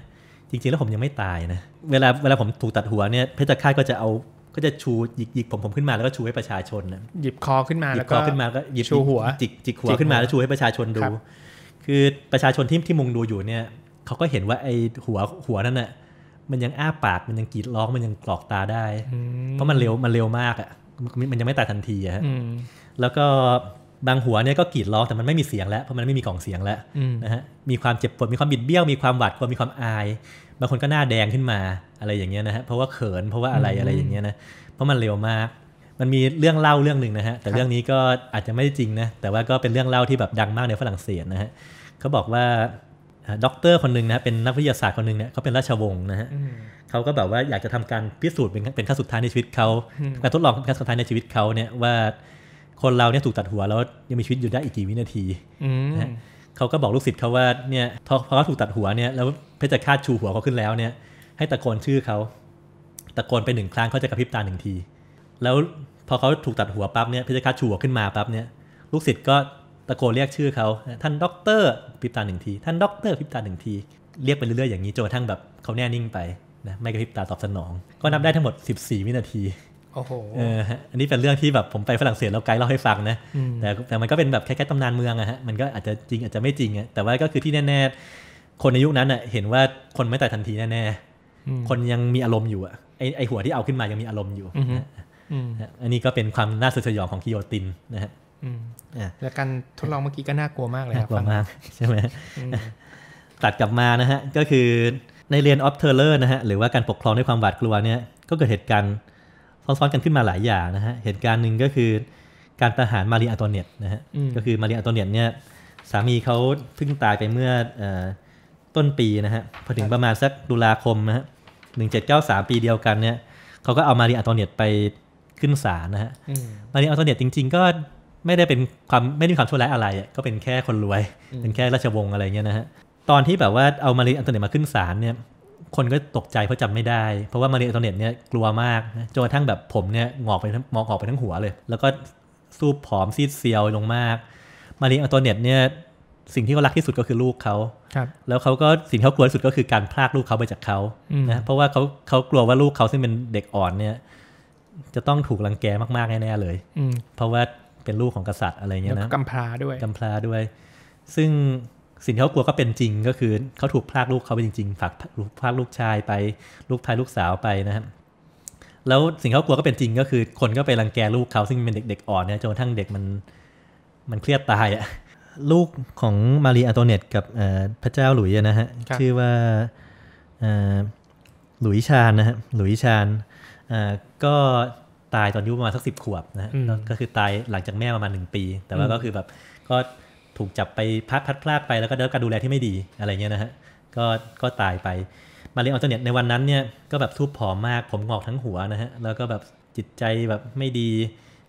จริงๆแล้วผมยังไม่ตายนะเวลาเวลาผมถูกตัดหัวเนี่ยเพชฌฆาตก็จะเอาก็จะชูหยิกหยิกผมผมขึ้นมาแล้วก็ชูให้ประชาชนนะหยิบคอขึ้นมาหยิบคอขึ้นมาก็หยิบชูหัวจิกจิกหัวขึ้นมาแล้วชูให้ประชาชนดู คือประชาชนที่ที่มุงดูอยู่เนี่ยเขาก็เห็นว่าไอ้หัวหัวนั่นน่ะมันยังอ้าปากมันยังกรีดร้องมันยังกรอกตาได้เพราะมันเร็วมันเร็วมากอ่ะมันยังไม่ตายทันทีฮะแล้วก็บางหัวเนี่ยก็กรีดร้องแต่มันไม่มีเสียงแล้วเพราะมันไม่มีกล่องเสียงแล้วนะฮะมีความเจ็บปวดมีความบิดเบี้ยวมีความหวาดกลัวมีความอาย บางคนก็หน้าแดงขึ้นมาอะไรอย่างเงี้ยนะฮะเพราะว่าเขินเพราะว่าอะไรอะไรอย่างเงี้ยนะ เพราะมันเร็วมาก มันมีเรื่องเล่าเรื่องหนึ่งนะฮะแต่เรื่องนี้ก็อาจจะไม่ได้จริงนะแต่ว่าก็เป็นเรื่องเล่าที่แบบดังมากในฝรั่งเศสนะฮะเขาบอกว่าด็อกเตอร์คนหนึ่งนะเป็นนักวิทยาศาสตร์คนหนึ่งเนี่ยเขาเป็นราชวงศ์นะฮะเขาก็แบบว่าอยากจะทำการพิสูจน์เป็นเป็นขั้นสุดท้ายในชีวิตเขาการทดลองขั้นสุดท้ายในชีวิตเขาเนี่ยว่า คนเราเนี่ยถูกตัดหัวแล้วยังมีชีวิตอยู่ได้อีกกี่วินาทีนะเขาก็บอกลูกศิษย์เขาว่าเนี่ยพอเขาถูกตัดหัวเนี่ยแล้วเพชฌฆาตชูหัวเขาขึ้นแล้วเนี่ยให้ตะโกนชื่อเขาตะโกนไปหนึ่งครั้งเขาจะกระพริบตาหนึ่งที แล้วพอเขาถูกตัดหัวปั๊บเนี่ยพิจคัตชูัวขึ้นมาปั๊บเนี่ย ลูกศิษย์ก็ตะโกนเรียกชื่อเขา ท่านด็อกเตอร์พิบตาหนึ่งที ท่านด็อกเตอร์พิบตาหนึ่งที เรียกไปเรื่อยๆอย่างนี้จนกระทั่งแบบเขาแน่นิ่งไปนะไม่กระพริบตาตอบสนอง ก็นับได้ทั้งหมด14วินาทีโอ้โหอันนี้เป็นเรื่องที่แบบผมไปฝรั่งเศสแล้วไกด์เล่าให้ฟัง นะแต่แต่มันก็เป็นแบบแค่ตำนานเมืองอะฮะ มันก็อาจจะจริงอาจจะไม่จริงอะแต่ว่าก็คือที่แน่ ๆ คนในยุคนั้นอะเห็นว่าคนไม่ตายทันทีแน่ๆคนยังมีอารมณ์อยู่อะไอไอหัวที่เอาขึ้นมายังมีอารมณ์อยู่อันนี้ก็เป็นความน่าสยดสยองของกิโยตินนะฮะแล้วการทดลองเมื่อกี้ก็น่ากลัวมากเลยครับน่ากลัวมากใช่ไหมตัดกลับมานะฮะก็คือในเรียนออฟเทอร์เลอร์นะฮะหรือว่าการปกครอง ด้วยความหวาดกลัวเนี่ย ก็เกิดเหตุการณ์ซ้อนๆกันขึ้นมาหลายอย่างนะฮะเหตุการณ์หนึ่งก็คือ การประหารมารีอัตโตเนตนะฮะก็คือมารีอัตโตเนตเนี่ย สามีเขาเพิ่งตายไปเมื่อต้นปีนะฮะพอถึงประมาณสักตุลาคมนะฮะหนึ่งเจ็ดเก้าสามปีเดียวกันเนี่ยเขาก็เอามารีอัตโตเนียตไปขึ้นศาลนะฮะมารีอัตโตเนียตจริงๆก็ไม่ได้เป็นความไม่ได้ความชั่วร้ายอะไร ก็เป็นแค่คนรวย เป็นแค่ราชวงศ์อะไรเงี้ยนะฮะตอนที่แบบว่าเอามารีอัตโตเนียตมาขึ้นศาลเนี่ยคนก็ตกใจเพราะจำไม่ได้เพราะว่ามารีอัตโตเนียตเนี่ยกลัวมากนะจนกระทั่งแบบผมเนี่ยงอกไปทั้งออกไปทั้งหัวเลย แล้วก็สูบผอมซีดเซียวลงมากมารีอัตโตเนียตเนี่ยสิ่งที่เขารักที่สุดก็คือลูกเขาครับ แล้วเขาก็สิ่งที่เขากลัวที่สุดก็คือการพลากลูกเขาไปจากเขานะเพราะว่าเขาเขากลัวว่าลูกเขาซึ่งเป็นเด็กอ่อนเนี่ยจะต้องถูกรังแกมากๆแน่ๆเลย อืเพราะว่าเป็นลูกของกษัตริย์อะไรเงี้ยนะกัมพร้าด้วยกัมพร้าด้วย ซึ่งสิ่งที่เขากลัวก็เป็นจริง ก็คือเขาถูกพลากลูกเขาไปจริง ๆฝากพลากลูกชายไป ลูกชายลูกสาวไปนะครับแล้วสิ่งที่เขากลัวก็เป็นจริงก็คือ คนก็ไปรังแกลูกเขาซึ่งเป็นเด็กๆอ่อนเนี่ยจนทั้งเด็กมันมันเครียดตายอ่ะลูกของมารีอัตโตเนตกับพระเจ้าหลุยนะฮะชื่อว่าหลุยชาญนะฮะหลุยชาญก็ตายตอนอายุประมาณสักสิบขวบนะฮะก็คือตายหลังจากแม่ประมาณหนึ่งปี แต่ว่าก็คือแบบก็ถูกจับไปพัดพัดพลาดไปแล้วก็ได้การดูแลที่ไม่ดีอะไรเงี้ยนะฮะก็ก็ตายไปมาเรียนอัลเทอร์เนตในวันนั้นเนี่ยก็แบบทุบผอมมากผมงอกทั้งหัวนะฮะแล้วก็แบบจิตใจแบบไม่ดี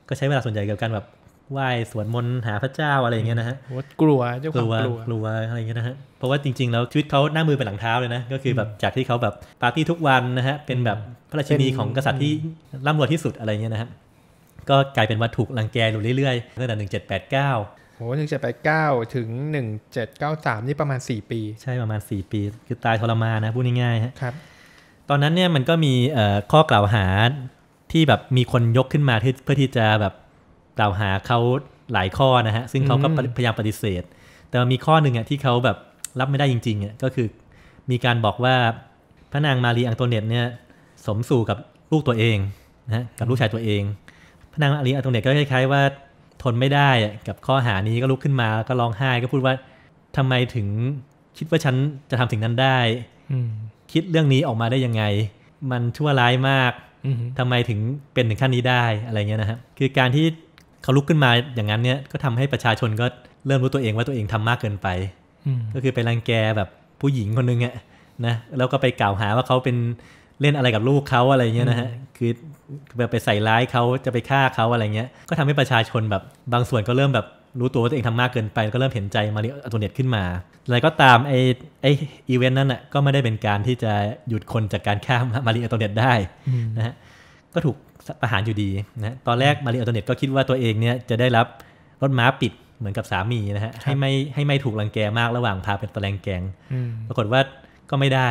ก็ใช้เวลาส่วนใหญ่กับการแบบไหว้สวดมนต์หาพระเจ้าอะไรอย่างเงี้ยนะฮะกลัว เจ้ากลัวกลัวอะไรอย่างเงี้ยนะฮะ เพราะว่าจริงๆ แล้วชีวิตเขาหน้ามือเป็นหลังเท้าเลยนะ ก็คือแบบจากที่เขาแบบปาร์ตี้ทุกวันนะฮะ เป็นแบบพระราชินีของกษัตริย์ที่ร่ำรวยที่สุดอะไรเงี้ยนะฮะ ก็กลายเป็นว่าถูกลังแกอยู่เรื่อยๆ ตั้งแต่หนึ่งเจ็ดแปดเก้าโหหนึ่งเจ็ดแปดเก้าถึงหนึ่งเจ็ดเก้าสามนี่ประมาณสี่ปี ใช่ประมาณสี่ปี คือตายทรมานนะ พูดง่ายๆครับ ตอนนั้นเนี่ยมันก็มีข้อกล่าวหาที่แบบมีคนยกขึ้นมาเพื่อที่จะแบบกล่าวหาเขาหลายข้อนะฮะซึ่งเขาก็พยายามปฏิเสธ แต่มีข้อหนึ่งอ่ะที่เขาแบบรับไม่ได้จริงๆอ่ะก็คือมีการบอกว่าพระนางมารีอังโตเนตเนี่ยสมสู่กับลูกตัวเองนะกับลูกชายตัวเองพระนางมารีอังโตเนตก็คล้ายๆว่าทนไม่ได้กับข้อหานี้ก็ลุกขึ้นมาก็ร้องไห้ก็พูดว่าทำไมถึงคิดว่าฉันจะทำสิ่งนั้นได้คิดเรื่องนี้ออกมาได้ยังไง มันชั่วร้ายมากทำไมถึงเป็นถึงขั้นนี้ได้อะไรเงี้ยนะฮะคือการที่เขาลุกขึ้นมาอย่างนั้นเนี่ยก็ทำให้ประชาชนก็เริ่มรู้ตัวเองว่าตัวเองทำมากเกินไปก็คือไปรังแกแบบผู้หญิงคนนึงอะนะแล้วก็ไปกล่าวหาว่าเขาเป็นเล่นอะไรกับลูกเขาอะไรเงี้ยนะฮะคือแบบไปใส่ร้ายเขาจะไปฆ่าเขาอะไรเงี้ยก็ทำให้ประชาชนแบบบางส่วนก็เริ่มแบบรู้ตัวว่าตัวเองทำมากเกินไป ก็เริ่มเห็นใจมาริอัตเนตขึ้นมา อะไรก็ตามไอไออีเวนต์นั้นอ่ะก็ไม่ได้เป็นการที่จะหยุดคนจากการฆ่ามาริอัตเนตได้นะฮะก็ถูกประหารอยู่ดีนะ ตอนแรกมารีิโอตเนตก็คิดว่าตัวเองเนี่ยจะได้รับรถม้าปิดเหมือนกับสามีนะฮะ ให้ไม่ให้ไม่ถูกรังแกมากระหว่างพาเป็นตะแลงแกง ปรากฏว่าก็ไม่ได้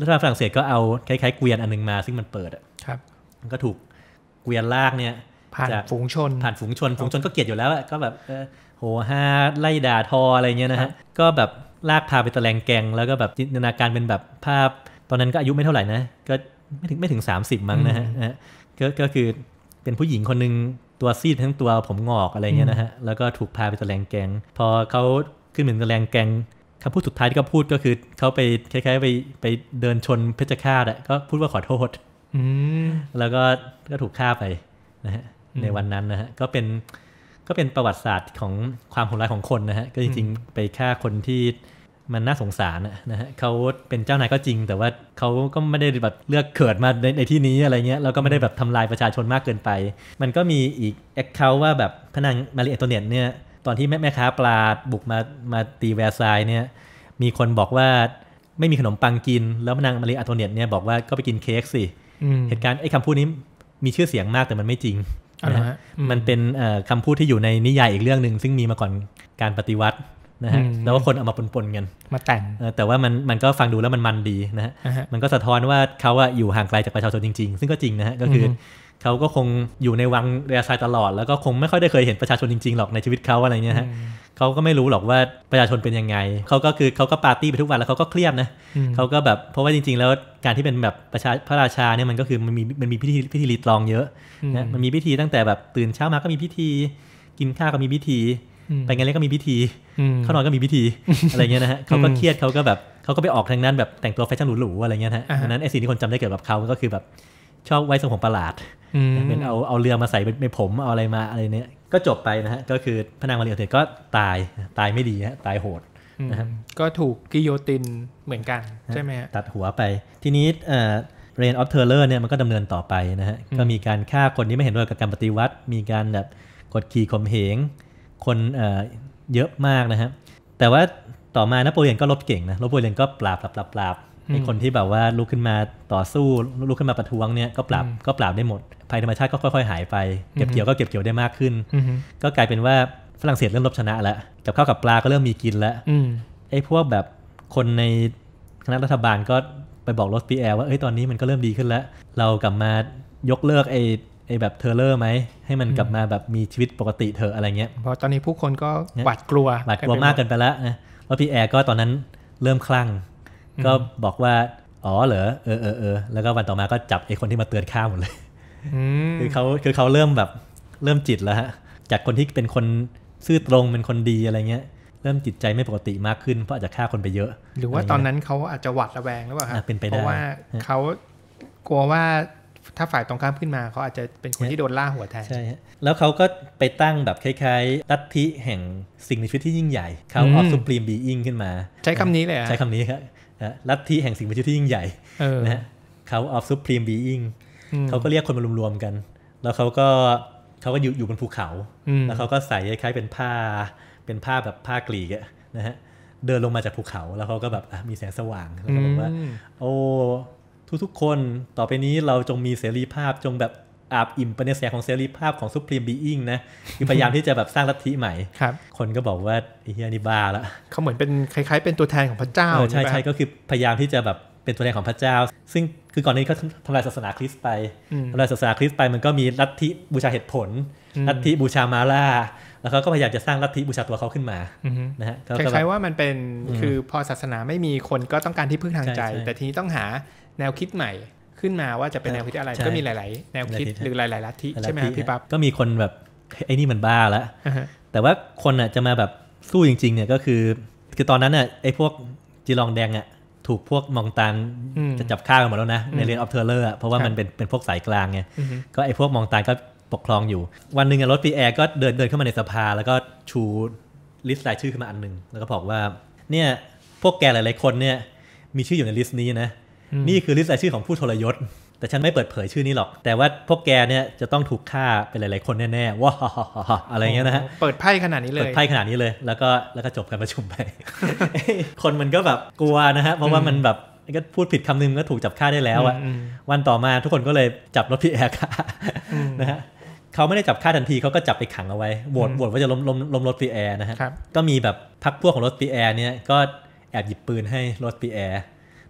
รัฐบาลฝรั่งเศสก็เอาคล้ายๆเกวียนอันนึงมาซึ่งมันเปิดอ่ะก็ถูกเกวียนลากเนี่ย ผ่านฝูงชน ผ่านฝูงชนฝูงชนก็เกลียดอยู่แล้วก็แบบโหห้าไล่ด่าทออะไรเงี้ยนะฮะ ก็แบบลากพาไปตะแลงแกง แล้วก็แบบจินตนาการเป็นแบบภาพตอนนั้นก็อายุไม่เท่าไหร่นะก็ไม่ถึงไม่ถึง30มั้งนะฮะก็ก็คือเป็นผู้หญิงคนหนึ่งตัวซีดทั้งตัวผมงอกอะไรเงี้ยนะฮะแล้วก็ถูกพาไปตะแลงแกง พอเขาขึ้นเหมือนตะแลงแกงคำพูดสุดท้ายที่เขาพูดก็คือเขาไปคล้ายๆ ไปไปเดินชนเพชฌฆาตอ่ะก็พูดว่าขอโทษแล้วก็ก็ถูกฆ่าไปนะฮะในวันนั้นนะฮะก็เป็นก็เป็นประวัติศาสตร์ของความโหดร้ายของคนนะฮะก็จริงๆไปฆ่าคนที่มันน่าสงสารนะฮะเขาเป็นเจ้านายก็จริง แต่ว่าเขาก็ไม่ได้แบบเลือกเกิดมาในในที่นี้อะไรเงี้ยแล้วก็ไม่ได้แบบทำลายประชาชนมากเกินไป มันก็มีอีกแอคเคาท์ว่าแบบพนังมาริเอโตเนียนเนี่ยตอนที่แม่แม่ค้าปลาบุกมามาตีแวร์ไซเนี่ยมีคนบอกว่าไม่มีขนมปังกินแล้วพนังมาริเอโตเนียนเนี่ยบอกว่าก็ไปกินเค้กสิเหตุการณ์ไอ้คำพูดนี้มีชื่อเสียงมากแต่มันไม่จริงนะมันเป็นคำพูดที่อยู่ในนิยายอีกเรื่องหนึ่งซึ่งมีมาก่อนการปฏิวัตินะฮะแล้วก็คนเอามาปนๆกันมาแต่งแต่ว่ามันมันก็ฟังดูแล้วมันมันดีนะฮะมันก็สะท้อนว่าเขาอะอยู่ห่างไกลจากประชาชนจริงๆซึ่งก็จริงนะฮะก็คือเขาก็คงอยู่ในวังเรียซายตลอด แล้วก็คงไม่ค่อยได้เคยเห็นประชาชนจริงๆหรอกในชีวิตเขาอะไรเงี้ยฮะเขาก็ไม่รู้หรอกว่าประชาชนเป็นยังไงเขาก็คือเขาก็ปาร์ตี้ไปทุกวันแล้วเขาก็เครียดนะเขาก็แบบเพราะว่าจริง ๆ แล้วการที่เป็นแบบประชาพระราชาเนี่ยมันก็คือมันมีมันมีพิธีพิธีรีตรองเยอะนะมันมีพิธีตั้งแต่แบบตื่นเช้ามาก็มีพิธี กินข้าวก็มีพิธีไปงานเลี้ยงก็มีพิธี เข้านอนก็มีพิธีอะไรเงี้ยนะฮะเขาก็เครียดเขาก็แบบ เขาก็ไปออกทางนั้นแบบแต่งตัวแฟชั่นหรูๆ อะไรเงี้ยฮะดังนั้นไอ้สิ่งที่คนจำได้เกี่ยวกับเขาก็คือแบบชอบไว้ทรงผมประหลาดเป็นเอาเอาเรือมาใส่เป็นผม เอาอะไรมาอะไรเนี้ย ก็จบไปนะฮะ ก็คือพนางมารียอเทนก็ตายตายไม่ดีฮะตายโหดนะครับก็ถูกกิโยตินเหมือนกัน ใช่ไหมตัดหัวไป ทีนี้เรนออฟเทอร์เลอร์เนี่ยมันก็ดำเนินต่อไปนะฮะ ก็มีการฆ่าคนที่ไม่เห็นด้วยกับการปฏิวัติ มีการแบบกดขี่ข่มเหงคนเยอะมากนะฮะ แต่ว่าต่อมานโปเลียนก็ลบเก่งนะนโปเลียนก็ปราบปราบปราบปราบไอคนที่แบบว่าลุกขึ้นมาต่อสู้ลุกขึ้นมาประท้วงเนี่ยก็ปราบก็ปราบได้หมดภัยธรรมชาติก็ค่อย ๆ หายไปเก็บเกี่ยวก็เก็บเกี่ยวได้มากขึ้นก็กลายเป็นว่าฝรั่งเศสเริ่มลบชนะแล้วกับข้าวกับปลาก็เริ่มมีกินแล้วไอ้พวกแบบคนในคณะรัฐบาลก็ไปบอกรถปีแอร์ว่าเอ้ยตอนนี้มันก็เริ่มดีขึ้นแล้ว เรากลับมายกเลิกไอไอแบบเทเลอร์ไหมให้มันกลับมาแบบมีชีวิตปกติเถอะอะไรเงี้ยเพราะตอนนี้ผู้คนก็หวาดกลัวหวาดกลัวมากเกินไปแล้วนะแล้วพี่แอร์ก็ตอนนั้นเริ่มคลั่ง ก็บอกว่า อ๋อเหรอเออเออเออแล้วก็วันต่อมาก็จับไอคนที่มาเตือนข้าหมดเลยคือเขาคือเขาเริ่มแบบเริ่มจิตแล้วฮะจากคนที่เป็นคนซื่อตรงเป็นคนดีอะไรเงี้ยเริ่มจิตใจไม่ปกติมากขึ้นเพราะอาจจะฆ่าคนไปเยอะ หรือว่าตอนนั้นเขาอาจจะหวัดระแวงหรือเปล่าครับเพราะว่าเขากลัวว่าถ้าฝ่ายตรงข้ามขึ้นมาเขาอาจจะเป็นคนที่โดนล่าหัวแทนใช่แล้วเขาก็ไปตั้งแบบคล้ายๆ ลัทธิแห่งสิ่งมีชีวิตที่ยิ่งใหญ่ เขาออฟสเปรีมบีอิงขึ้นมา ใช้คำนี้เลยใช้คำนี้ครับลัทธิแห่งสิ่งมีชีวิตที่ยิ่งใหญ่นะเขาออฟสเปรีมบีอิงเขาก็เรียกคนมารวมๆกัน แล้วเขาก็เขาก็อยู่อยู่บนภูเขาแล้วเขาก็ใส่คล้าย ๆเป็นผ้า เป็นผ้าแบบผ้ากรีกนะฮะเดินลงมาจากภูเขาแล้วเขาก็แบบมีแสงสว่างแล้วก็บอกว่า โอ้ทุกๆคน ต่อไปนี้เราจงมีเสรีภาพจงแบบอาบอิ่มไปในแสงของเสรีภาพของซุปอร์บีอิงนะคือพยายามที่จะแบบสร้างลัทธิใหม่ครับ คนก็บอกว่าไอ้เฮียนี่บ้าละเขาเหมือนเป็นคล้ายๆ เป็นตัวแทนของพระเจ้า ใช่ใช่ก็คือพยายามที่จะแบบเป็นตัวแทนของพระเจ้า ซึ่งคือก่อนนี้เขาทำลายศาสนาคริสต์ไปทำลายศาสนาคริสต์ไปมันก็มีลัทธิบูชาเหตุผลลัทธิบูชามาลาแล้วเขาก็พยายามจะสร้างลัทธิบูชาตัวเขาขึ้นมานะฮะคล้ายๆว่ามันเป็นคือพอศาสนาไม่มีคนก็ต้องการที่พึ่งทางใจ แต่ทีนี้ต้องหาแนวคิดใหม่ขึ้นมาว่าจะเป็นแนวคิดอะไร ก็มีหลายๆแนวคิดหรือหลายๆ ลัทธิใช่ไหมพี่ปั๊บก็มีคนแบบ ไอ้นี่มันบ้าแล้ว แต่ว่าคนอ่ะจะมาแบบสู้จริงๆเนี่ยก็คือคือตอนนั้นอ่ะไอ้พวกจีลองแดงอ่ะถูกพวกมองตันจะจับฆ่ากันหมดแล้วนะในเรียนออฟเทอร์เลอร์เพราะว่ามันเป็นเป็นพวกสายกลางไงก็ไอ้พวกมองตันก็กครองอยู่วันหนึ่งรถปีแอร์ก็เดินเดินเข้ามาในสภาแล้วก็ชูลิสต์รายชื่อขึ้นมาอันหนึ่งแล้วก็บอกว่า เนี่ยพวกแกหลายๆ คนเนี่ย มีชื่ออยู่ในลิสต์นี้นะ นี่คือลิสต์รายชื่อของผู้ทรยศแต่ฉันไม่เปิดเผยชื่อนี้หรอก แต่ว่าพวกแกเนี่ยจะต้องถูกฆ่าเป็นหลาย ๆ คนแน่ๆว้าอะไรเงี้ยนะฮะเปิดไพ่ขนาดนี้เลยเปิดไพ่ขนาดนี้เลย แล้วก็แล้วก็จบการประชุมไป คนมันก็แบบกลัวนะฮะ เพราะว่ามันแบบก็พูดผิดคำนึงก็ถูกจับฆ่าได้แล้วอะวันต่อมาทุกคนก็เลยจับรถพี่แอร์ฆ่านะฮะเขาไม่ได้จับฆ่าทันทีเขาก็จับไปขังเอาไว้โหวตโหวตว่าจะล้มล้มล้มรถปีแอร์นะฮะก็มีแบบพักพวกของรถปีแอร์เนี่ยก็แอบหยิบปืนให้รถปีแอร์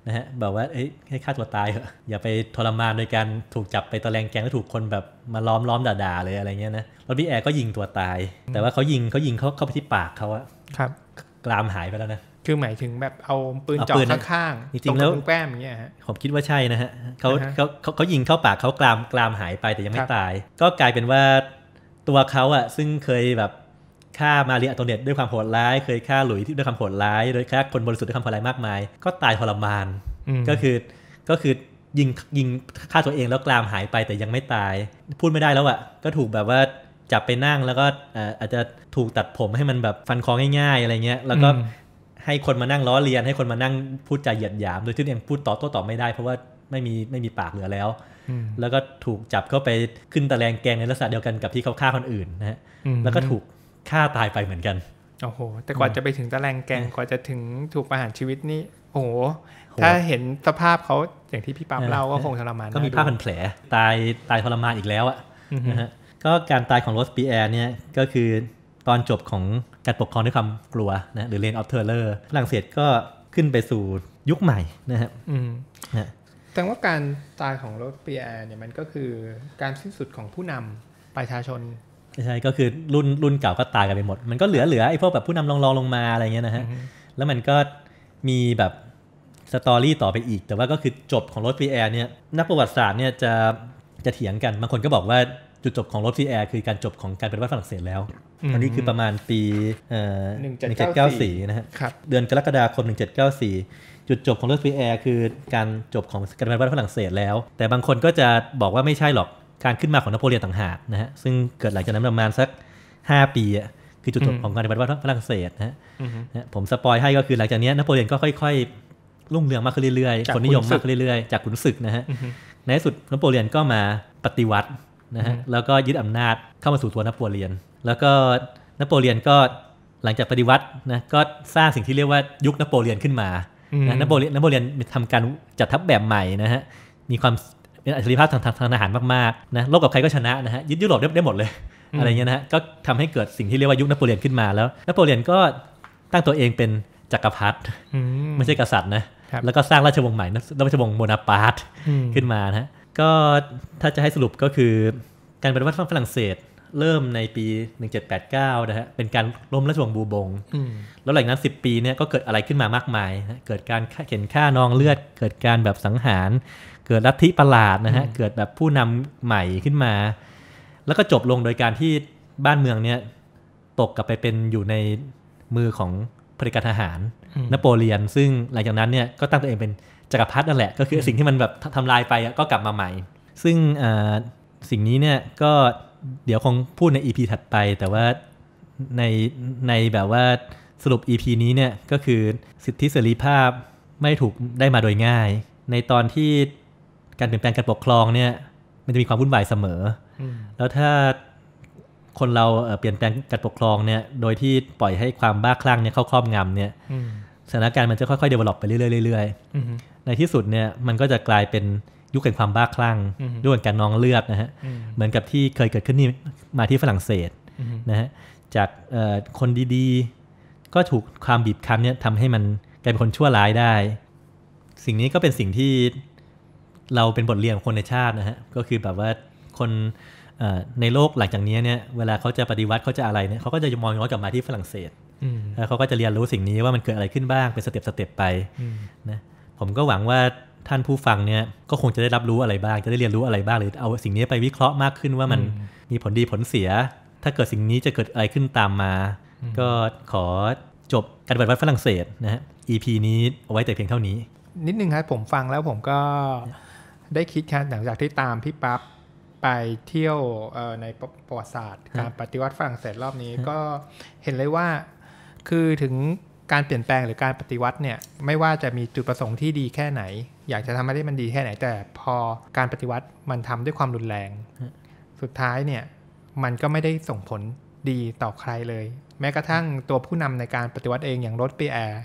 นะฮะบอกว่าให้ฆ่าตัวตายเถอะอย่าไปทรมานโดยการถูกจับไปตะแลงแกงแล้วถูกคนแบบมาล้อมล้อมด่าๆเลยอะไรเงี้ยนะรถปีแอร์ก็ยิงตัวตาย แต่ว่าเขายิงเขายิงเขาเข้าไปที่ปากเขาอะครับกรามหายไปแล้วนะคือหมายถึงแบบเอาปืนจ่อข้างๆตรงแล้วแป้มอย่างเงี้ยฮะผมคิดว่าใช่นะฮะเขาเขาเขายิงเข้าปากเขากรามกรามหายไปแต่ยังไม่ตาย ก็กลายเป็นว่าตัวเขาอ่ะซึ่งเคยแบบฆ่ามาเรียอัตเนตด้วยความโหดร้าย เคยฆ่าหลุยที่ด้วยความโหดร้าย โดยฆ่าคนบริสุทธิ์ด้วยความโหดร้ายมากมาย ก็ตายทรมาน ก็คือก็คือยิงยิงฆ่าตัวเองแล้วกรามหายไปแต่ยังไม่ตาย พูดไม่ได้แล้วอ่ะก็ถูกแบบว่าจับไปนั่งแล้วก็อาจจะถูกตัดผมให้มันแบบฟันคอง่าย ๆ อะไรเงี้ยแล้วก็ให้คนมานั่งล้อเลียนให้คนมานั่ง พูดจาเหยียดหยาม โดยที่ยังพูดต่อโต้ตอบไม่ได้ เพราะว่าไม่มีไม่มีปากเหลือแล้ว แล้วก็ถูกจับเข้าไปขึ้นตะแลงแกงในลักษณะเดียวกันกับที่เขาฆ่าคนอื่นนะฮะ แล้วก็ถูกฆ่าตายไปเหมือนกัน โอ้โห แต่กว่าจะไปถึงตะแลงแกงกว่าจะถึงถูกประหารชีวิตนี่โอ้โห ถ้าเห็นสภาพเขาอย่างที่พี่ปั๊มเล่าก็คงทรมานก็มีผ้าพันแผล ตายตายทรมานอีกแล้วอ่ะนะฮะ ก็การตายของโรสปีแอร์เนี่ยก็คือตอนจบของการปกครองด้วยความกลัวนะหรือเนออฟเทอร์เลอร์ฝรั่งเศสก็ขึ้นไปสู่ยุคใหม่นะครับแต่ว่าการตายของโรสเปียร์เนี่ยมันก็คือการสิ้นสุดของผู้นำประชาชนใช่ก็คือรุ่นรุ่นเก่าก็ตายกันไปหมด มันก็เหลือเหลือ ไอ้พวกแบบผู้นำรองรองลงมาอะไรเงี้ยนะฮะแล้วมันก็มีแบบสตอรี่ต่อไปอีก แต่ว่าก็คือจบของโรสเปียร์เนี่ยนักประวัติศาสตร์เนี่ยจะจะเถียงกันบางคนก็บอกว่าจุดจบของรถซีแอร์คือการจบของการเป็นรัฐฝรั่งเศสแล้ว อันนี้คือประมาณปีหนึ่งเจ็ดเก้าสี่นะฮะ เดือนกรกฎาคม1794 จุดจบของรถซีแอร์คือ การจบของการเป็นรัฐฝรั่งเศสแล้ว แต่บางคนก็จะบอกว่าไม่ใช่หรอก การขึ้นมาของนโปเลียนต่างหากนะฮะ ซึ่งเกิดหลังจากนั้นประมาณสัก 5 ปีอะคือจุดจบของการเป็นรัฐฝรั่งเศสนะฮะผมสปอยให้ก็คือหลังจากนี้ นโปเลียนก็ค่อยๆรุ่งเรืองมากขึ้นเรื่อยๆ คนนิยมมากขึ้นเรื่อยๆ จากขุนศึกนะฮะ ในที่สุดนโปเลียนก็มาปฏิวัตินะฮะแล้วก็ยึดอำนาจเข้ามาสู่ตัวนโปเลียน แล้วก็นโปเลียนก็หลังจากปฏิวัตินะก็สร้างสิ่งที่เรียกว่ายุคนโปเลียนขึ้นมานะนโปเลียนนโปเลียนทำการจัดทัพแบบใหม่นะฮะมีความเป็นอัจฉริภาพทางทางทหารมากๆนะโลกับใครก็ชนะนะฮะยึดยุโรปได้หมดเลยอะไรเงี้ยนะฮะก็ทำให้เกิดสิ่งที่เรียกว่ายุคนโปเลียนขึ้นมาแล้ว นโปเลียนก็ตั้งตัวเองเป็นจักรพรรดิไม่ใช่กษัตริย์นะแล้วก็สร้างราชวงศ์ใหม่นะราชวงศ์โมนาปาร์ตขึ้นมานะฮะก็ถ้าจะให้สรุปก็คือการปฏิวัติฝรั่งเศส เริ่มในปี 1789นะฮะเป็นการล้มราชวงศ์บูบง แล้วหลังนั้น 10 ปีเนี่ยก็เกิดอะไรขึ้นมามากมาย เกิดการเข็นฆ่านองเลือด เกิดการแบบสังหาร เกิดลัทธิประหลาดนะฮะเกิดแบบผู้นำใหม่ขึ้นมา แล้วก็จบลงโดยการที่บ้านเมืองเนี่ยตกกลับไปเป็นอยู่ในมือของพผด็การทหารนโปเลียน ซึ่งหลังจากนั้นเนี่ยก็ตั้งตัวเองเป็นจักรพรรดินั่นแหละก็คือสิ่งที่มันแบบทำลายไปก็กลับมาใหม่ ซึ่งสิ่งนี้เนี่ย ก็เดี๋ยวคงพูดใน EP ถัดไป แต่ว่าในในแบบว่าสรุป EP นี้เนี่ยก็คือสิทธิเสรีภาพไม่ถูกได้มาโดยง่าย ในตอนที่การเปลี่ยน แปลงการปกครองเนี่ยมันจะมีความวุ่นวายเสมอ แล้วถ้าคนเราเปลี่ยนแปลงการปกครองเนี่ยโดยที่ปล่อยให้ความบ้าคลั่งเนี่ยเข้าครอบงำเนี่ยสถานการณ์มันจะค่อยๆเด v e l o p ไปเรื่อยๆในที่สุดเนี่ยมันก็จะกลายเป็นยุคแห่งความบ้าคลั่งด้วยการนองเลือดนะฮะ เหมือนกับที่เคยเกิดขึ้นนี่มาที่ฝรั่งเศสนะฮะ จากคนดีๆ ก็ถูกความบีบคั้นเนี่ยทำให้มันกลายเป็นคนชั่วร้ายได้ สิ่งนี้ก็เป็นสิ่งที่เราเป็นบทเรียนของคนในชาตินะฮะ ก็คือแบบว่าคนในโลกหลังจากนี้เนี่ย เวลาเขาจะปฏิวัติเขาจะอะไรเนี่ยเขาก็จะมองย้อนกลับมาที่ฝรั่งเศสแล้วเขาก็จะเรียนรู้สิ่งนี้ว่ามันเกิดอะไรขึ้นบ้าง เป็นสเต็ปสเต็ปไปนะผมก็หวังว่าท่านผู้ฟังเนี่ยก็คงจะได้รับรู้อะไรบ้าง จะได้เรียนรู้อะไรบ้างหรือเอาสิ่งนี้ไปวิเคราะห์มากขึ้นว่ามันมีผลดีผลเสีย ถ้าเกิดสิ่งนี้จะเกิดอะไรขึ้นตามมา ก็ขอจบการปฏิบัติฝรั่งเศสนะฮะ EP นี้เอาไว้แต่เพียงเท่านี้ นิดนึงครับผมฟังแล้วผมก็ได้คิดครับหลังจากที่ตามพี่ปั๊บไปเที่ยวในประวัติศาสตร์ การปฏิวัติฝรั่งเศสรอบนี้ก็เห็นเลยว่าคือถึงการเปลี่ยนแปลงหรือการปฏิวัติเนี่ยไม่ว่าจะมีจุดประสงค์ที่ดีแค่ไหน อยากจะทำให้มันดีแค่ไหน แต่พอการปฏิวัติมันทำด้วยความรุนแรง สุดท้ายเนี่ยมันก็ไม่ได้ส่งผลดีต่อใครเลย แม้กระทั่งตัวผู้นำในการปฏิวัติเองอย่างรถปีแอร์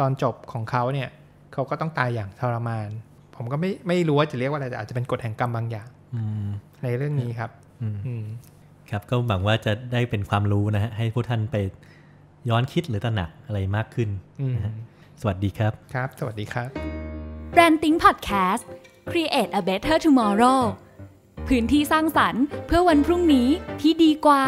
ตอนจบของเขาเนี่ยเขาก็ต้องตายอย่างทรมาน ผมก็ไม่ไม่รู้ว่าจะเรียกว่าอะไรแต่อาจจะเป็นกฎแห่งกรรมบางอย่างในเรื่องนี้ครับครับก็หวังว่าจะได้เป็นความรู้นะฮะให้ผู้ท่านไปย้อนคิดหรือตระหนักอะไรมากขึ้น สวัสดีครับ ครับ สวัสดีครับ Branding Podcast Create a Better Tomorrow พื้นที่สร้างสรรค์เพื่อวันพรุ่งนี้ที่ดีกว่า